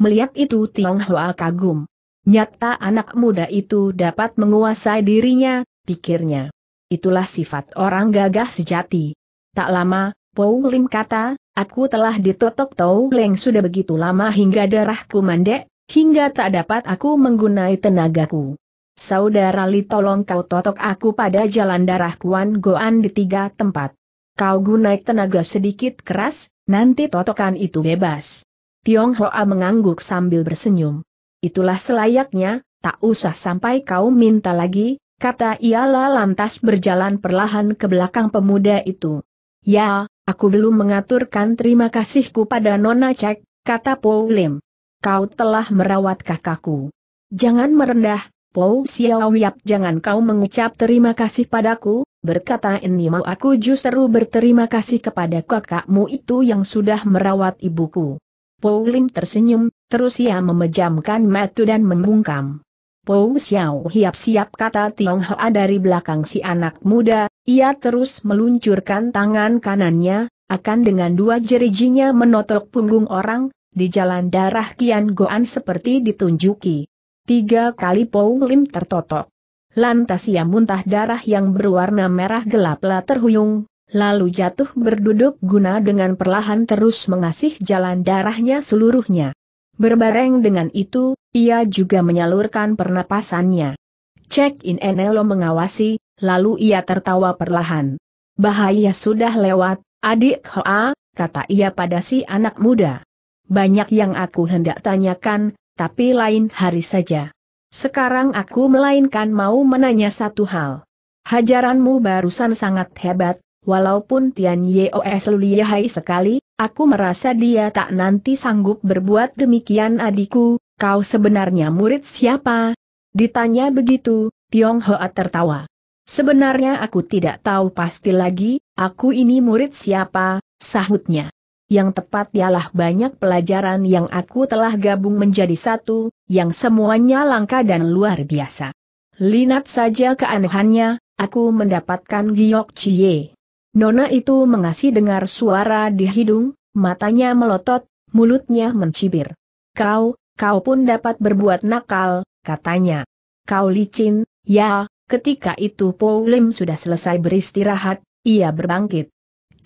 Melihat itu Tionghoa kagum. Nyata anak muda itu dapat menguasai dirinya, pikirnya. Itulah sifat orang gagah sejati. Tak lama, Pou Lim kata, aku telah ditotok Tau Leng sudah begitu lama hingga darahku mandek, hingga tak dapat aku menggunai tenagaku. Saudara Li tolong kau totok aku pada jalan darah Kuan Goan di tiga tempat. Kau gunai tenaga sedikit keras, nanti totokan itu bebas. Hoa mengangguk sambil bersenyum. Itulah selayaknya, tak usah sampai kau minta lagi, kata ialah lantas berjalan perlahan ke belakang pemuda itu. Ya, aku belum mengaturkan terima kasihku pada Nona Cek, kata Po Lim. Kau telah merawat kakakku. Jangan merendah, Po Siau Yap jangan kau mengucap terima kasih padaku, berkata ini mau aku justru berterima kasih kepada kakakmu itu yang sudah merawat ibuku. Pauling tersenyum, terus ia memejamkan mata dan membungkam. Pou Xiao siap siap kata Tionghoa dari belakang si anak muda, ia terus meluncurkan tangan kanannya, akan dengan dua jerijinya menotok punggung orang, di jalan darah Kian Goan seperti ditunjuki. Tiga kali Pou Lim tertotok. Lantas ia muntah darah yang berwarna merah gelaplah terhuyung, lalu jatuh berduduk guna dengan perlahan terus mengasih jalan darahnya seluruhnya. Berbareng dengan itu, ia juga menyalurkan pernapasannya. Check-in Enelo mengawasi, lalu ia tertawa perlahan. Bahaya sudah lewat, adik Hoa, kata ia pada si anak muda. Banyak yang aku hendak tanyakan, tapi lain hari saja. Sekarang aku melainkan mau menanya satu hal. Hajaranmu barusan sangat hebat, Walaupun Tian Yeos luliahai sekali, aku merasa dia tak nanti sanggup berbuat demikian adikku, kau sebenarnya murid siapa? Ditanya begitu, Tiong Hoa tertawa. Sebenarnya aku tidak tahu pasti lagi, aku ini murid siapa, sahutnya. Yang tepat ialah banyak pelajaran yang aku telah gabung menjadi satu, yang semuanya langka dan luar biasa. Linat saja keanehannya, aku mendapatkan giok cie. Nona itu mengasih dengar suara di hidung, matanya melotot, mulutnya mencibir. Kau, kau pun dapat berbuat nakal, katanya. Kau licin, ya, ketika itu Paulim sudah selesai beristirahat, ia berbangkit.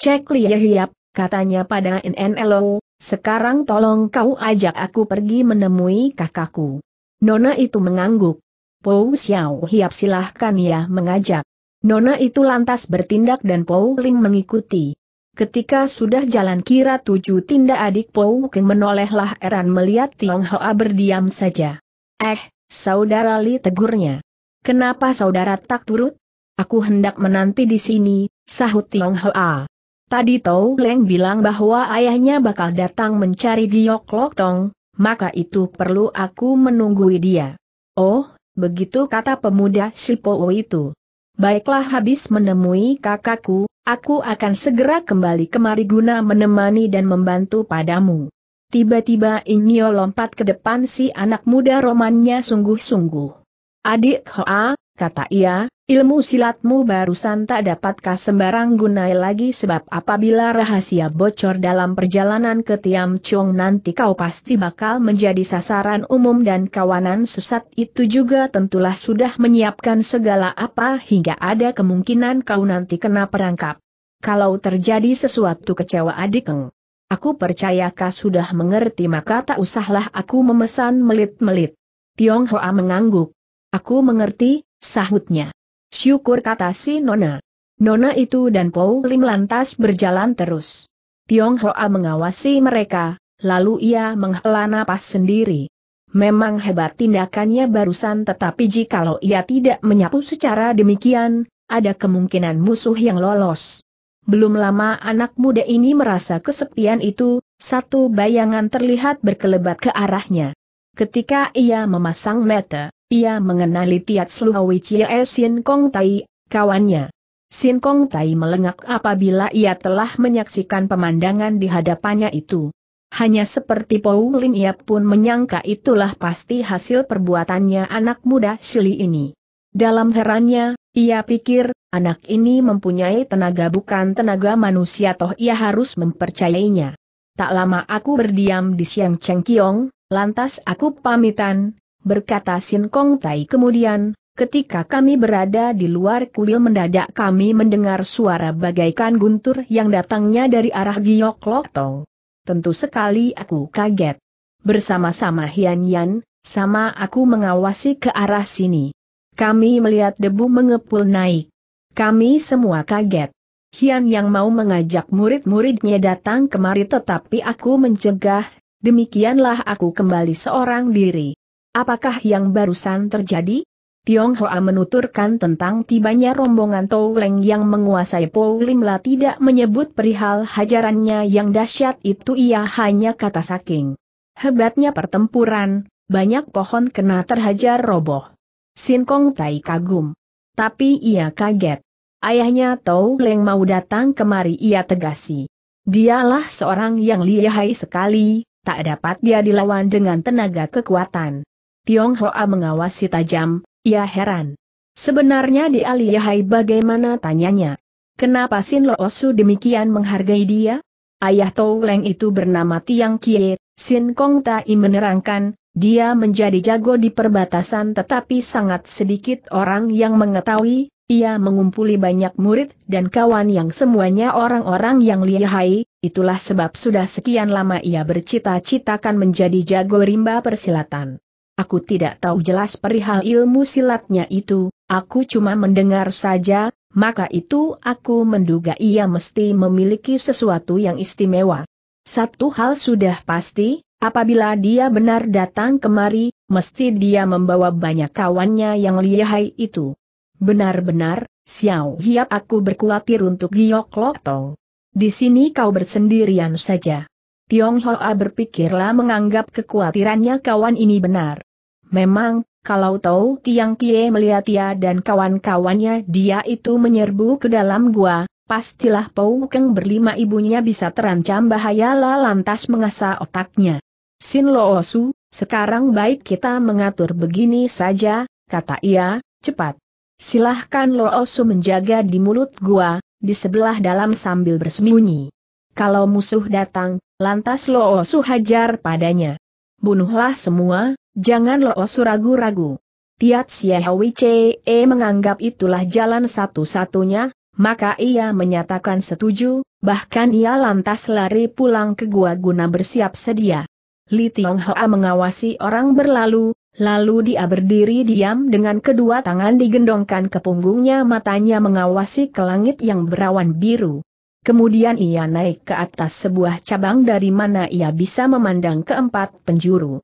Cek Lia Hiap, katanya pada NNLO, sekarang tolong kau ajak aku pergi menemui kakakku. Nona itu mengangguk. Pou Xiao Hiap silahkan ya mengajak. Nona itu lantas bertindak dan Ling mengikuti. Ketika sudah jalan kira tujuh tindak adik Ling menolehlah Eran melihat Tiong Hoa berdiam saja. Eh, saudara Li tegurnya. Kenapa saudara tak turut? Aku hendak menanti di sini, sahut Tiong Hoa. Tadi Tau Leng bilang bahwa ayahnya bakal datang mencari Giok Lok Tong, maka itu perlu aku menunggui dia. Oh, begitu kata pemuda Sipo itu. Baiklah habis menemui kakakku, aku akan segera kembali kemari guna menemani dan membantu padamu. Tiba-tiba Inyo lompat ke depan si anak muda romannya sungguh-sungguh. Adik Hoa, kata ia, ilmu silatmu barusan tak dapatkah sembarang gunai lagi sebab apabila rahasia bocor dalam perjalanan ke Tiam Chong nanti kau pasti bakal menjadi sasaran umum dan kawanan sesat itu juga tentulah sudah menyiapkan segala apa hingga ada kemungkinan kau nanti kena perangkap. Kalau terjadi sesuatu kecewa adikeng. Aku percaya kau sudah mengerti maka tak usahlah aku memesan melit-melit. Tiong Hoa mengangguk. Aku mengerti, sahutnya. Syukur kata si Nona. Nona itu dan Paul Lim lantas berjalan terus. Tiong Hoa mengawasi mereka, lalu ia menghela napas sendiri. Memang hebat tindakannya barusan tetapi jikalau ia tidak menyapu secara demikian, ada kemungkinan musuh yang lolos. Belum lama anak muda ini merasa kesepian itu, satu bayangan terlihat berkelebat ke arahnya. Ketika ia memasang meter. Ia mengenali Tiat Sluhawi Chie Sin Kong Tai, kawannya. Sin Kong Tai melengak apabila ia telah menyaksikan pemandangan di hadapannya itu. Hanya seperti Lin ia pun menyangka itulah pasti hasil perbuatannya anak muda Shili ini. Dalam herannya, ia pikir, anak ini mempunyai tenaga bukan tenaga manusia toh ia harus mempercayainya. Tak lama aku berdiam di Siang Cheng Kiong, lantas aku pamitan, berkata Sin Kong Tai kemudian, ketika kami berada di luar kuil mendadak kami mendengar suara bagaikan guntur yang datangnya dari arah Giok Tong Tentu sekali aku kaget. Bersama-sama Hian Yan, sama aku mengawasi ke arah sini. Kami melihat debu mengepul naik. Kami semua kaget. Hian yang mau mengajak murid-muridnya datang kemari tetapi aku mencegah, demikianlah aku kembali seorang diri. Apakah yang barusan terjadi? Tiong Hoa menuturkan tentang tibanya rombongan Touleng yang menguasai Poulimla tidak menyebut perihal hajarannya yang dahsyat itu ia hanya kata saking. Hebatnya pertempuran, banyak pohon kena terhajar roboh. Sin Kong Tai kagum. Tapi ia kaget. Ayahnya Touleng mau datang kemari ia tegasi. Dialah seorang yang lihai sekali, tak dapat dia dilawan dengan tenaga kekuatan. Hoa mengawasi tajam, ia ya heran. Sebenarnya di Aliyahai bagaimana tanyanya. Kenapa Sin Osu demikian menghargai dia? Ayah Tou Leng itu bernama Tiang Kie, Sin Kong Tai menerangkan, dia menjadi jago di perbatasan tetapi sangat sedikit orang yang mengetahui, ia mengumpuli banyak murid dan kawan yang semuanya orang-orang yang lihai, itulah sebab sudah sekian lama ia bercita-citakan menjadi jago rimba persilatan. Aku tidak tahu jelas perihal ilmu silatnya itu, aku cuma mendengar saja, maka itu aku menduga ia mesti memiliki sesuatu yang istimewa. Satu hal sudah pasti, apabila dia benar datang kemari, mesti dia membawa banyak kawannya yang lihai itu. Benar-benar, Xiao Hiap aku berkuatir untuk Giok Lotong. Di sini kau bersendirian saja. Tiong Hoa berpikirlah menganggap kekhawatirannya kawan ini benar. Memang, kalau tahu Tiang Kie melihat dia dan kawan-kawannya dia itu menyerbu ke dalam gua, pastilah Pau Keng berlima ibunya bisa terancam bahaya lah lantas mengasah otaknya. Sin Lo Su, sekarang baik kita mengatur begini saja, kata ia, cepat. Silahkan Lo Su menjaga di mulut gua, di sebelah dalam sambil bersembunyi. Kalau musuh datang, lantas Lo Su hajar padanya. Bunuhlah semua, Jangan loos ragu-ragu. Tiat Siehawi CE menganggap itulah jalan satu-satunya, maka ia menyatakan setuju, bahkan ia lantas lari pulang ke gua guna bersiap sedia. Li Tiong Hoa mengawasi orang berlalu, lalu dia berdiri diam dengan kedua tangan digendongkan ke punggungnya matanya mengawasi ke langit yang berawan biru. Kemudian ia naik ke atas sebuah cabang dari mana ia bisa memandang keempat penjuru.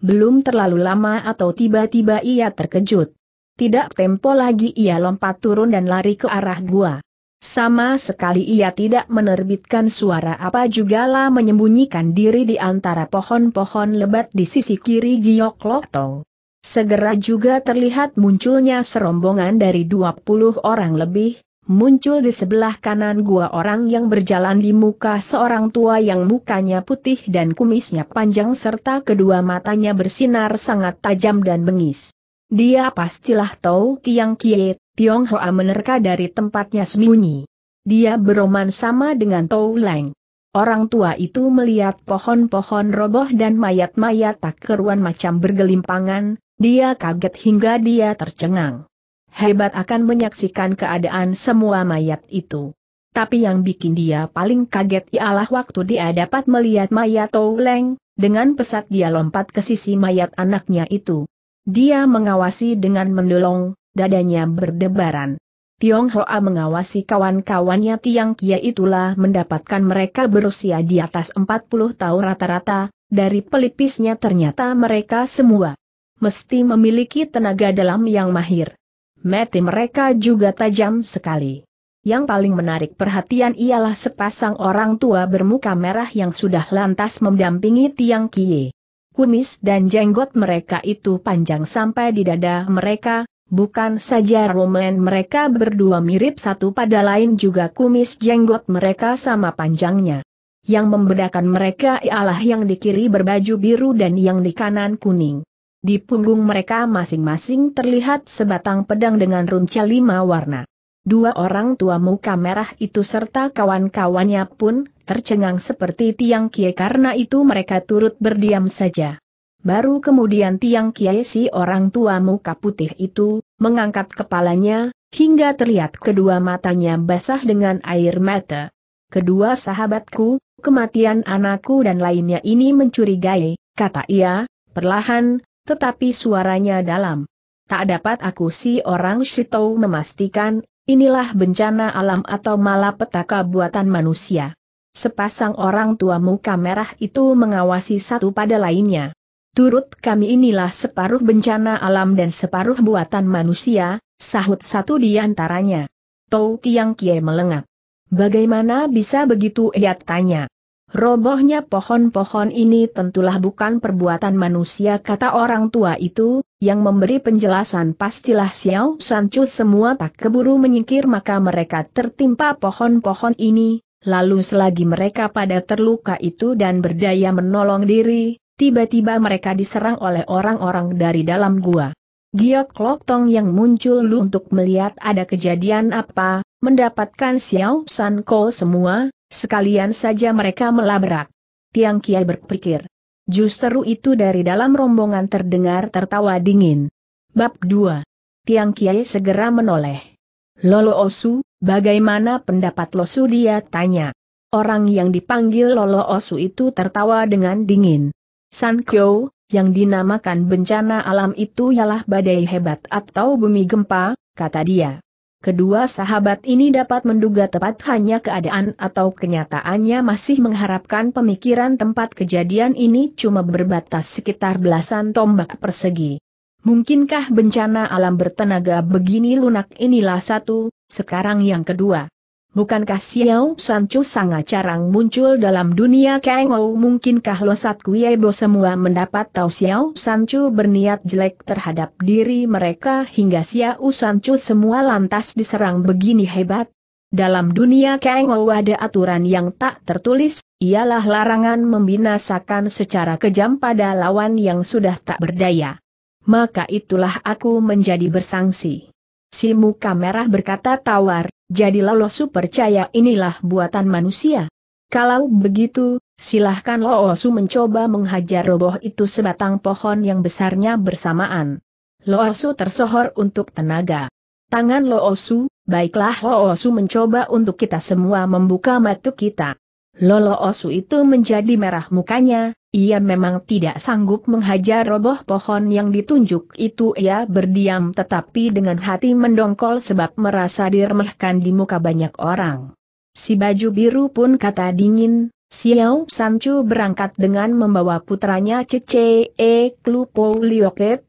Belum terlalu lama atau tiba-tiba ia terkejut. Tidak tempo lagi ia lompat turun dan lari ke arah gua. Sama sekali ia tidak menerbitkan suara apa juga lah menyembunyikan diri di antara pohon-pohon lebat di sisi kiri Giok Lotong. Segera juga terlihat munculnya serombongan dari 20 orang lebih, Muncul di sebelah kanan gua orang yang berjalan di muka seorang tua yang mukanya putih dan kumisnya panjang serta kedua matanya bersinar sangat tajam dan bengis. Dia pastilah tahu Tiang Kie, Tiong Hoa menerka dari tempatnya sembunyi. Dia beroman sama dengan Tau Leng. Orang tua itu melihat pohon-pohon roboh dan mayat-mayat tak keruan macam bergelimpangan, dia kaget hingga dia tercengang hebat akan menyaksikan keadaan semua mayat itu. Tapi yang bikin dia paling kaget ialah waktu dia dapat melihat mayat Touleng, dengan pesat dia lompat ke sisi mayat anaknya itu. Dia mengawasi dengan mendolong, dadanya berdebaran. Tiong Hoa mengawasi kawan-kawannya Tiang Kia itulah mendapatkan mereka berusia di atas 40 tahun rata-rata, dari pelipisnya ternyata mereka semua mesti memiliki tenaga dalam yang mahir. Mati mereka juga tajam sekali. Yang paling menarik perhatian ialah sepasang orang tua bermuka merah yang sudah lantas mendampingi tiang kie. Kumis dan jenggot mereka itu panjang sampai di dada mereka, bukan saja romen mereka berdua mirip satu pada lain juga kumis jenggot mereka sama panjangnya. Yang membedakan mereka ialah yang di kiri berbaju biru dan yang di kanan kuning. Di punggung mereka masing-masing terlihat sebatang pedang dengan runcal lima warna. Dua orang tua muka merah itu serta kawan-kawannya pun tercengang seperti tiang kie karena itu mereka turut berdiam saja. Baru kemudian tiang kie si orang tua muka putih itu, mengangkat kepalanya, hingga terlihat kedua matanya basah dengan air mata. Kedua sahabatku, kematian anakku dan lainnya ini mencurigai, kata ia, perlahan, tetapi suaranya dalam. Tak dapat aku si orang Shitou memastikan, inilah bencana alam atau malapetaka buatan manusia. Sepasang orang tua muka merah itu mengawasi satu pada lainnya. Turut kami inilah separuh bencana alam dan separuh buatan manusia, sahut satu di antaranya. Tou Tiang Kie melengak. Bagaimana bisa begitu ia tanya? Robohnya pohon-pohon ini tentulah bukan perbuatan manusia kata orang tua itu, yang memberi penjelasan pastilah Xiao Sancu semua tak keburu menyingkir maka mereka tertimpa pohon-pohon ini, lalu selagi mereka pada terluka itu dan berdaya menolong diri, tiba-tiba mereka diserang oleh orang-orang dari dalam gua. Giok Tong yang muncul lu untuk melihat ada kejadian apa, mendapatkan Xiao San Sanko semua, Sekalian saja mereka melabrak. Tiang Kiai berpikir. Justru itu dari dalam rombongan terdengar tertawa dingin. Bab 2. Tiang Kiai segera menoleh. Lolo Osu, bagaimana pendapat Losu dia tanya. Orang yang dipanggil Lolo Osu itu tertawa dengan dingin. San Kyo, yang dinamakan bencana alam itu ialah badai hebat atau bumi gempa, kata dia. Kedua sahabat ini dapat menduga tepat hanya keadaan atau kenyataannya masih mengharapkan pemikiran tempat kejadian ini cuma berbatas sekitar belasan tombak persegi. Mungkinkah bencana alam bertenaga begini lunak inilah satu, sekarang yang kedua. Bukankah Xiao Sancu sangat jarang muncul dalam dunia Ou? Mungkinkah Losat Kuiebo semua mendapat tahu Xiao Sanchu berniat jelek terhadap diri mereka hingga Xiao Sanchu semua lantas diserang begini hebat? Dalam dunia Ou ada aturan yang tak tertulis, ialah larangan membinasakan secara kejam pada lawan yang sudah tak berdaya. Maka itulah aku menjadi bersangsi. Si muka merah berkata tawar, jadilah Losu percaya inilah buatan manusia. Kalau begitu, silahkan Loosu mencoba menghajar roboh itu sebatang pohon yang besarnya bersamaan. Loosu tersohor untuk tenaga. Tangan Loosu, baiklah Loosu mencoba untuk kita semua membuka matu kita. Lolo Osu itu menjadi merah mukanya, ia memang tidak sanggup menghajar roboh pohon yang ditunjuk itu ia berdiam tetapi dengan hati mendongkol sebab merasa diremehkan di muka banyak orang. Si baju biru pun kata dingin, Xiao Sanchu berangkat dengan membawa putranya Cece E. Klupo Lioket,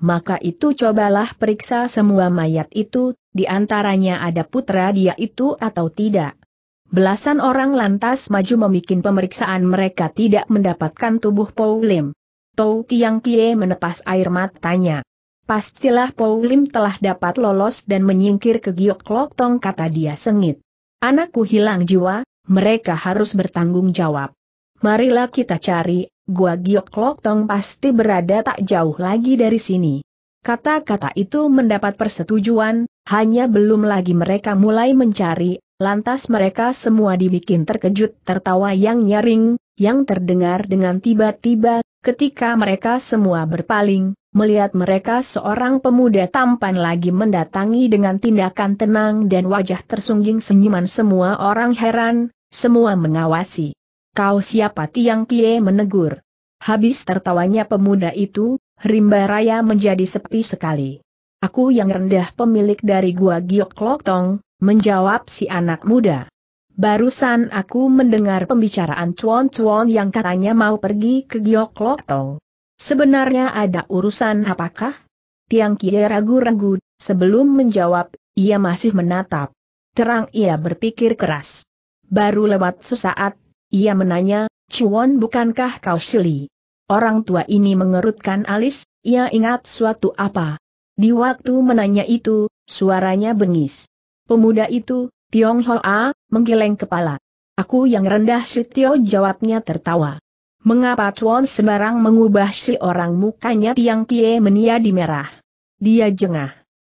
maka itu cobalah periksa semua mayat itu, diantaranya ada putra dia itu atau tidak. Belasan orang lantas maju memikin pemeriksaan mereka tidak mendapatkan tubuh Lim. Tau Tiang Kie menepas air matanya. Pastilah Lim telah dapat lolos dan menyingkir ke Giok Lok Tong kata dia sengit. Anakku hilang jiwa, mereka harus bertanggung jawab. Marilah kita cari, gua Giok Lok Tong pasti berada tak jauh lagi dari sini. Kata-kata itu mendapat persetujuan, hanya belum lagi mereka mulai mencari, Lantas mereka semua dibikin terkejut tertawa yang nyaring, yang terdengar dengan tiba-tiba, ketika mereka semua berpaling, melihat mereka seorang pemuda tampan lagi mendatangi dengan tindakan tenang dan wajah tersungging senyuman semua orang heran, semua mengawasi. Kau siapa Tiang Kie menegur. Habis tertawanya pemuda itu, rimba raya menjadi sepi sekali. Aku yang rendah pemilik dari gua Giok Tong, menjawab si anak muda. Barusan aku mendengar pembicaraan cuan-cuan yang katanya mau pergi ke Giok Lotong. Sebenarnya ada urusan apakah? Tiang Kie ragu-ragu, sebelum menjawab, ia masih menatap. Terang ia berpikir keras. Baru lewat sesaat, ia menanya, Cuan bukankah kau Shili? Orang tua ini mengerutkan alis, ia ingat suatu apa. Di waktu menanya itu, suaranya bengis. Pemuda itu, Tiong Hoa, menggeleng kepala. Aku yang rendah si Tio jawabnya tertawa. Mengapa Chuan sembarang mengubah si orang mukanya Tiang Kie meniadi merah? Dia jengah.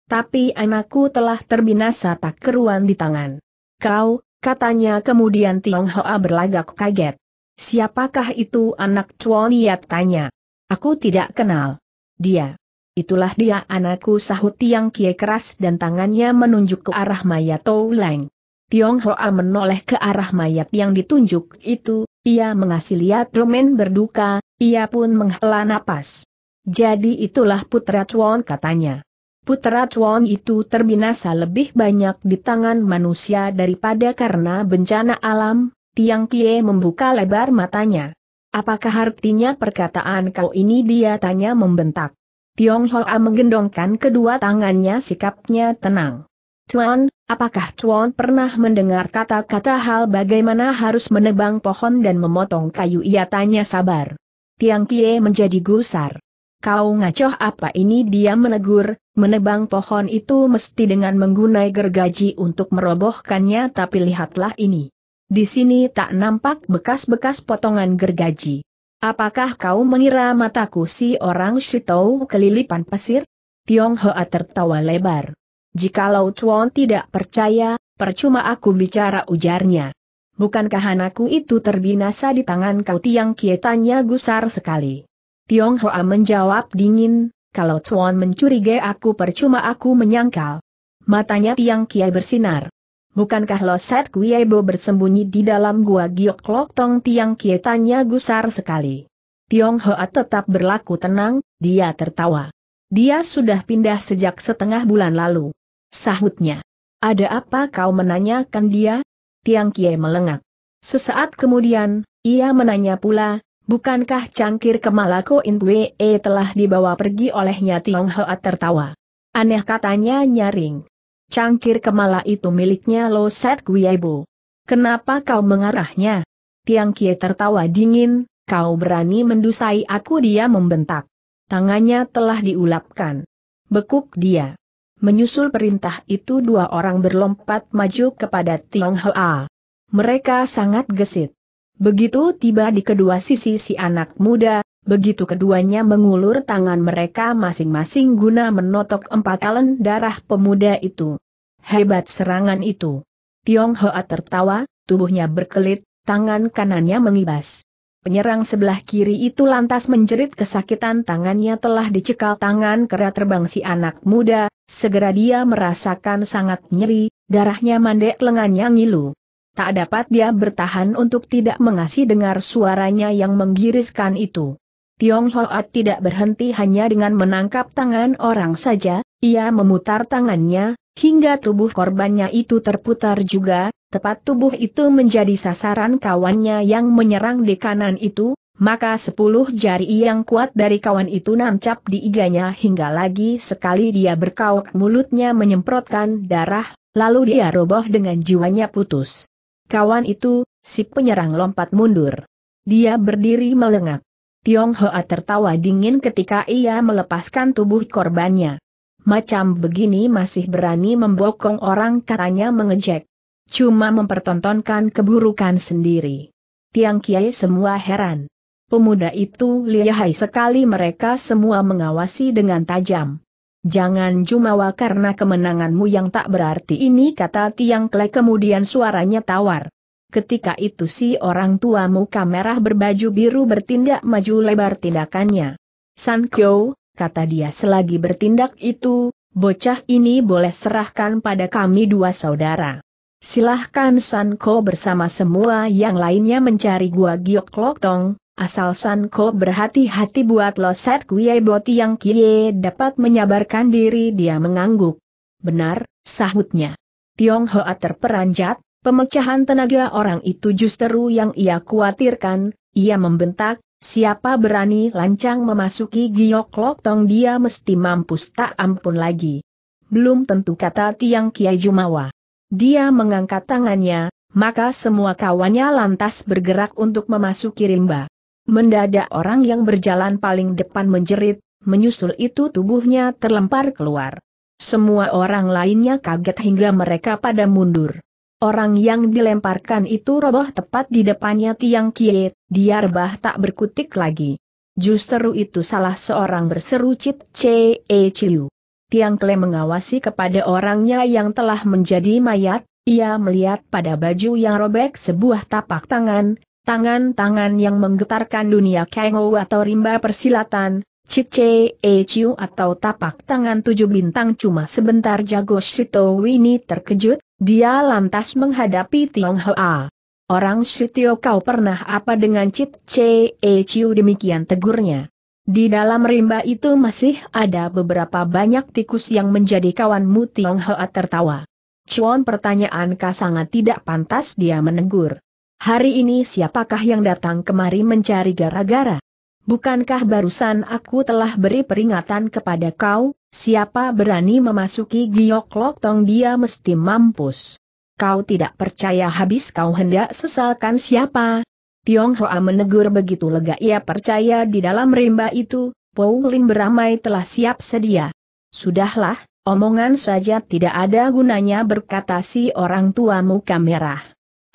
Tapi anakku telah terbinasa tak keruan di tangan. Kau, katanya kemudian Tiong Hoa berlagak kaget. Siapakah itu anak Chuan Ia tanya. Aku tidak kenal. Dia itulah dia anakku sahut Tiang Kie keras dan tangannya menunjuk ke arah mayat Tou Leng. Tiong Hoa menoleh ke arah mayat yang ditunjuk itu, ia mengasih lihat Romen berduka, ia pun menghela napas. Jadi itulah putra Chuan katanya. Putra Chuan itu terbinasa lebih banyak di tangan manusia daripada karena bencana alam, Tiang Kie membuka lebar matanya. Apakah artinya perkataan kau ini dia tanya membentak. Tiong Hoa menggendongkan kedua tangannya sikapnya tenang. Tuan, apakah Tuan pernah mendengar kata-kata hal bagaimana harus menebang pohon dan memotong kayu? Ia tanya sabar. Tiang Kie menjadi gusar. Kau ngacoh apa ini dia menegur, menebang pohon itu mesti dengan menggunai gergaji untuk merobohkannya tapi lihatlah ini. Di sini tak nampak bekas-bekas potongan gergaji. Apakah kau mengira mataku si orang Shitou kelilipan pasir? Tiong Hoa tertawa lebar. Jikalau Chuan tidak percaya, percuma aku bicara ujarnya. Bukankah anakku itu terbinasa di tangan kau tiang kietanya gusar sekali. Tiong Hoa menjawab dingin, kalau Chuan mencurigai aku percuma aku menyangkal. Matanya tiang kiai bersinar. Bukankah Lo Loset Kwiebo bersembunyi di dalam gua Giok Lok Tong Tiang Kietanya gusar sekali. Tiong Hoa tetap berlaku tenang, dia tertawa. Dia sudah pindah sejak setengah bulan lalu. Sahutnya. Ada apa kau menanyakan dia? Tiang Kie melengak. Sesaat kemudian, ia menanya pula, bukankah cangkir kemalako Intwe telah dibawa pergi olehnya Tiong Hoa tertawa. Aneh katanya nyaring cangkir kemala itu miliknya Lo Set Guiebo. Kenapa kau mengarahnya? Tiang Kie tertawa dingin, kau berani mendusai aku dia membentak. Tangannya telah diulapkan. Bekuk dia. Menyusul perintah itu dua orang berlompat maju kepada Tiong Hoa. Mereka sangat gesit. Begitu tiba di kedua sisi si anak muda, Begitu keduanya mengulur tangan mereka masing-masing guna menotok empat talen darah pemuda itu. Hebat serangan itu. Tiong Hoa tertawa, tubuhnya berkelit, tangan kanannya mengibas. Penyerang sebelah kiri itu lantas menjerit kesakitan tangannya telah dicekal tangan kera terbang si anak muda, segera dia merasakan sangat nyeri, darahnya mandek lengannya ngilu. Tak dapat dia bertahan untuk tidak mengasih dengar suaranya yang menggiriskan itu. Tiong Hoat tidak berhenti hanya dengan menangkap tangan orang saja, ia memutar tangannya, hingga tubuh korbannya itu terputar juga, tepat tubuh itu menjadi sasaran kawannya yang menyerang di kanan itu, maka sepuluh jari yang kuat dari kawan itu nancap di iganya hingga lagi sekali dia berkauk mulutnya menyemprotkan darah, lalu dia roboh dengan jiwanya putus. Kawan itu, si penyerang lompat mundur. Dia berdiri melengak. Tiong Hoa tertawa dingin ketika ia melepaskan tubuh korbannya. Macam begini masih berani membokong orang katanya mengejek. Cuma mempertontonkan keburukan sendiri. Tiang Kiai semua heran. Pemuda itu lihai sekali mereka semua mengawasi dengan tajam. Jangan jumawa karena kemenanganmu yang tak berarti ini kata Tiang Kle kemudian suaranya tawar. Ketika itu si orang tua muka merah berbaju biru bertindak maju lebar tindakannya. San Kyo, kata dia selagi bertindak itu, bocah ini boleh serahkan pada kami dua saudara. Silahkan Sanko bersama semua yang lainnya mencari gua Giok Loktong, asal San Sanko berhati-hati buat loset kue boti yang kie dapat menyabarkan diri dia mengangguk. Benar, sahutnya. Tiong Hoa terperanjat, Pemecahan tenaga orang itu justru yang ia khawatirkan, ia membentak, siapa berani lancang memasuki giok loktong dia mesti mampus tak ampun lagi. Belum tentu kata tiang Kiai Jumawa. Dia mengangkat tangannya, maka semua kawannya lantas bergerak untuk memasuki rimba. Mendadak orang yang berjalan paling depan menjerit, menyusul itu tubuhnya terlempar keluar. Semua orang lainnya kaget hingga mereka pada mundur. Orang yang dilemparkan itu roboh tepat di depannya tiang kiet, dia rebah tak berkutik lagi. Justru itu salah seorang berseru Cit Che e Chiu. Tiang Kle mengawasi kepada orangnya yang telah menjadi mayat, ia melihat pada baju yang robek sebuah tapak tangan, tangan-tangan yang menggetarkan dunia Kengo atau rimba persilatan, Che e Chiu atau tapak tangan tujuh bintang cuma sebentar jago Shito Wini terkejut, dia lantas menghadapi Tiong Hoa. Orang Sitio kau pernah apa dengan Cit Che E Chiu demikian tegurnya. Di dalam rimba itu masih ada beberapa banyak tikus yang menjadi kawanmu Tiong Hoa tertawa. Cuan pertanyaan sangat tidak pantas dia menegur. Hari ini siapakah yang datang kemari mencari gara-gara? Bukankah barusan aku telah beri peringatan kepada kau, siapa berani memasuki giok loktong dia mesti mampus. Kau tidak percaya habis kau hendak sesalkan siapa? Tiong Hoa menegur begitu lega ia percaya di dalam rimba itu, Pou Lim beramai telah siap sedia. Sudahlah, omongan saja tidak ada gunanya berkata si orang tua muka merah.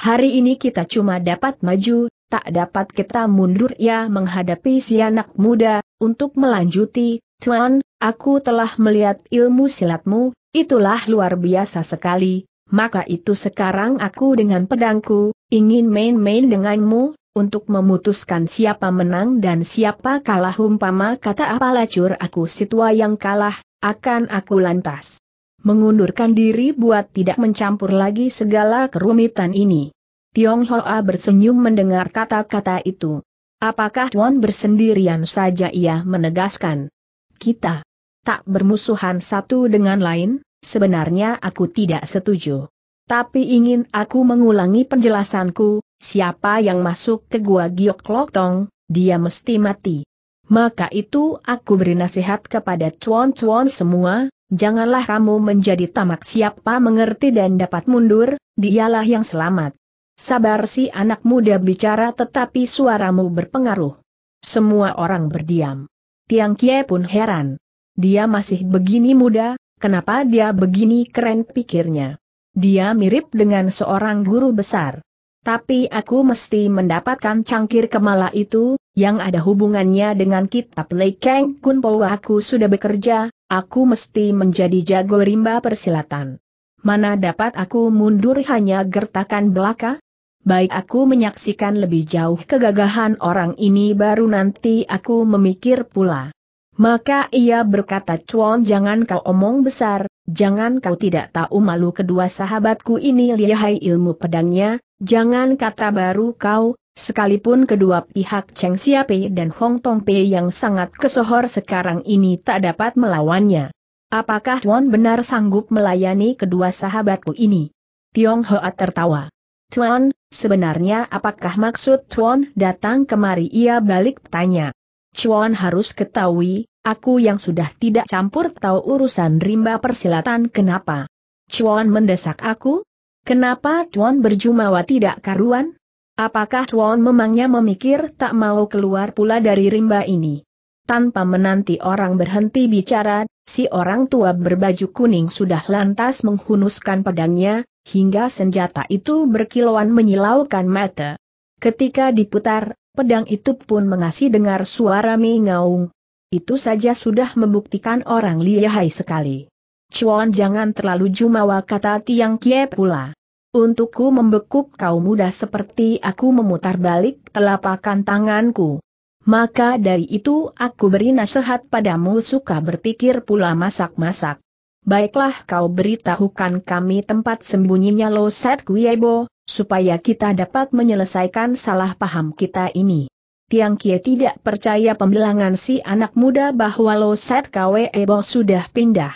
Hari ini kita cuma dapat maju, tak dapat kita mundur ya menghadapi si anak muda, untuk melanjuti, Tuan, aku telah melihat ilmu silatmu, itulah luar biasa sekali, maka itu sekarang aku dengan pedangku, ingin main-main denganmu, untuk memutuskan siapa menang dan siapa kalah umpama kata apa lacur aku situa yang kalah, akan aku lantas mengundurkan diri buat tidak mencampur lagi segala kerumitan ini. Tiong Hoa bersenyum mendengar kata-kata itu. Apakah Tuan bersendirian saja ia menegaskan? Kita tak bermusuhan satu dengan lain, sebenarnya aku tidak setuju. Tapi ingin aku mengulangi penjelasanku, siapa yang masuk ke gua Giok Tong, dia mesti mati. Maka itu aku beri nasihat kepada cuan-cuan semua, janganlah kamu menjadi tamak siapa mengerti dan dapat mundur, dialah yang selamat. Sabar si anak muda bicara tetapi suaramu berpengaruh. Semua orang berdiam. Tiang Kie pun heran. Dia masih begini muda, kenapa dia begini keren pikirnya. Dia mirip dengan seorang guru besar. Tapi aku mesti mendapatkan cangkir kemala itu, yang ada hubungannya dengan kitab Lei Kang Kun Po aku sudah bekerja, aku mesti menjadi jago rimba persilatan. Mana dapat aku mundur hanya gertakan belaka? baik aku menyaksikan lebih jauh kegagahan orang ini baru nanti aku memikir pula. Maka ia berkata Chuan jangan kau omong besar, jangan kau tidak tahu malu kedua sahabatku ini lihai ilmu pedangnya, jangan kata baru kau, sekalipun kedua pihak Cheng Xiape dan Hong Tong Pei yang sangat kesohor sekarang ini tak dapat melawannya. Apakah Chuan benar sanggup melayani kedua sahabatku ini? Tiong Hoa tertawa. Tuan, sebenarnya apakah maksud Tuan datang kemari ia balik tanya. Tuan harus ketahui, aku yang sudah tidak campur tahu urusan rimba persilatan kenapa. Tuan mendesak aku? Kenapa Tuan berjumawa tidak karuan? Apakah Tuan memangnya memikir tak mau keluar pula dari rimba ini? Tanpa menanti orang berhenti bicara, si orang tua berbaju kuning sudah lantas menghunuskan pedangnya, hingga senjata itu berkilauan menyilaukan mata. Ketika diputar, pedang itu pun mengasih dengar suara mengaung. Itu saja sudah membuktikan orang lihai sekali. Cuan jangan terlalu jumawa kata Tiang Kie pula. Untukku membekuk kau muda seperti aku memutar balik telapakan tanganku. Maka dari itu aku beri nasihat padamu suka berpikir pula masak-masak. Baiklah kau beritahukan kami tempat sembunyinya Lo Set Kuiebo, supaya kita dapat menyelesaikan salah paham kita ini. Tiang Kie tidak percaya pembelangan si anak muda bahwa Lo Set Kuiebo sudah pindah.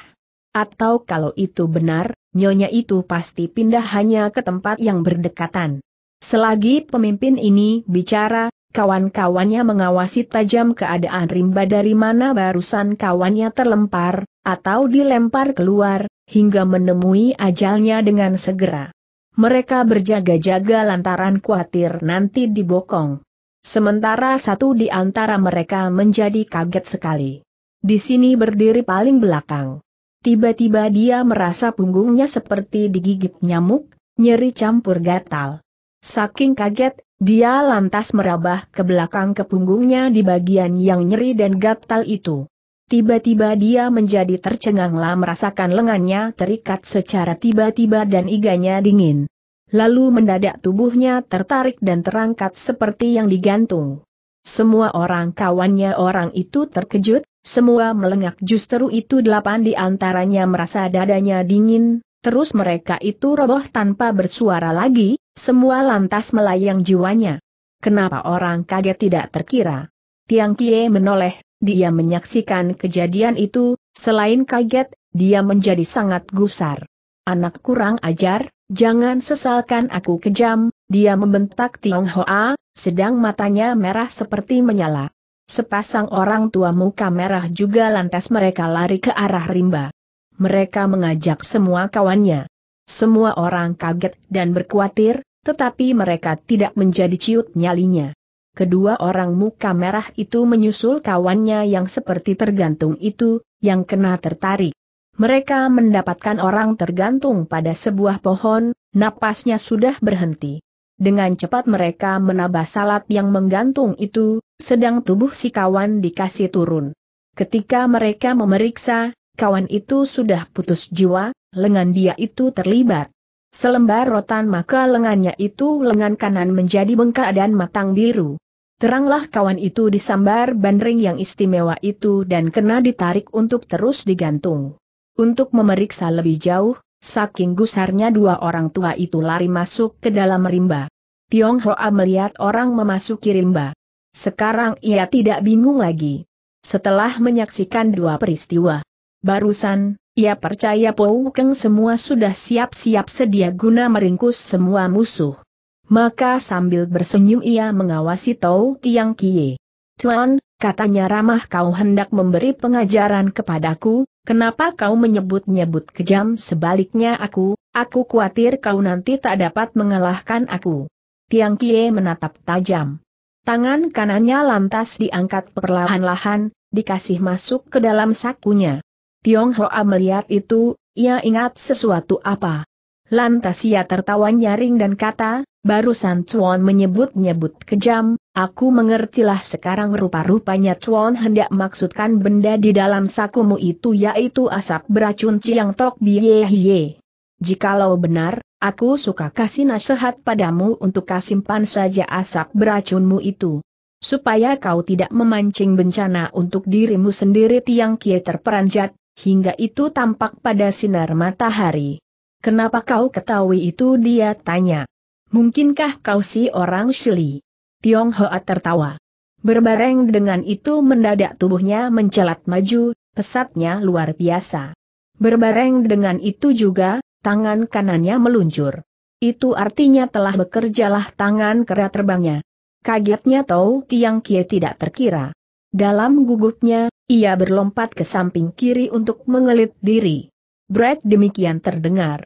Atau kalau itu benar, nyonya itu pasti pindah hanya ke tempat yang berdekatan. Selagi pemimpin ini bicara, Kawan-kawannya mengawasi tajam keadaan rimba dari mana barusan kawannya terlempar, atau dilempar keluar, hingga menemui ajalnya dengan segera. Mereka berjaga-jaga lantaran khawatir nanti dibokong. Sementara satu di antara mereka menjadi kaget sekali. Di sini berdiri paling belakang. Tiba-tiba dia merasa punggungnya seperti digigit nyamuk, nyeri campur gatal. Saking kaget, dia lantas merabah ke belakang ke punggungnya di bagian yang nyeri dan gatal itu. Tiba-tiba dia menjadi tercenganglah merasakan lengannya terikat secara tiba-tiba dan iganya dingin. Lalu mendadak tubuhnya tertarik dan terangkat seperti yang digantung. Semua orang kawannya orang itu terkejut, semua melengak justru itu delapan di antaranya merasa dadanya dingin, Terus mereka itu roboh tanpa bersuara lagi, semua lantas melayang jiwanya. Kenapa orang kaget tidak terkira? Tiang Kie menoleh, dia menyaksikan kejadian itu, selain kaget, dia menjadi sangat gusar. Anak kurang ajar, jangan sesalkan aku kejam, dia membentak Hoa, sedang matanya merah seperti menyala. Sepasang orang tua muka merah juga lantas mereka lari ke arah rimba mereka mengajak semua kawannya. Semua orang kaget dan berkhawatir, tetapi mereka tidak menjadi ciut nyalinya. Kedua orang muka merah itu menyusul kawannya yang seperti tergantung itu, yang kena tertarik. Mereka mendapatkan orang tergantung pada sebuah pohon, napasnya sudah berhenti. Dengan cepat mereka menabah salat yang menggantung itu, sedang tubuh si kawan dikasih turun. Ketika mereka memeriksa, kawan itu sudah putus jiwa, lengan dia itu terlibat. Selembar rotan maka lengannya itu lengan kanan menjadi bengkak dan matang biru. Teranglah kawan itu disambar bandring yang istimewa itu dan kena ditarik untuk terus digantung. Untuk memeriksa lebih jauh, saking gusarnya dua orang tua itu lari masuk ke dalam rimba. Tiong Hoa melihat orang memasuki rimba. Sekarang ia tidak bingung lagi. Setelah menyaksikan dua peristiwa, Barusan, ia percaya Pou Keng semua sudah siap-siap sedia guna meringkus semua musuh. Maka sambil bersenyum ia mengawasi Tau Tiang Kie. Tuan, katanya ramah kau hendak memberi pengajaran kepadaku, kenapa kau menyebut-nyebut kejam sebaliknya aku, aku khawatir kau nanti tak dapat mengalahkan aku. Tiang Kie menatap tajam. Tangan kanannya lantas diangkat perlahan-lahan, dikasih masuk ke dalam sakunya. Tiong Tionghoa melihat itu, ia ingat sesuatu apa. Lantas ia tertawa nyaring dan kata, barusan Chuan menyebut-nyebut kejam, aku mengertilah sekarang rupa-rupanya Chuan hendak maksudkan benda di dalam sakumu itu yaitu asap beracun Ciang Tok Bie Hie. Jikalau benar, aku suka kasih nasihat padamu untuk kasimpan saja asap beracunmu itu supaya kau tidak memancing bencana untuk dirimu sendiri Tiang Kie terperanjat, hingga itu tampak pada sinar matahari. Kenapa kau ketahui itu dia tanya. Mungkinkah kau si orang Shili? Tionghoa tertawa. Berbareng dengan itu mendadak tubuhnya mencelat maju, pesatnya luar biasa. Berbareng dengan itu juga, tangan kanannya meluncur. Itu artinya telah bekerjalah tangan kera terbangnya. Kagetnya Tau Tiang Kie tidak terkira. Dalam gugupnya, ia berlompat ke samping kiri untuk mengelit diri. Brad demikian terdengar.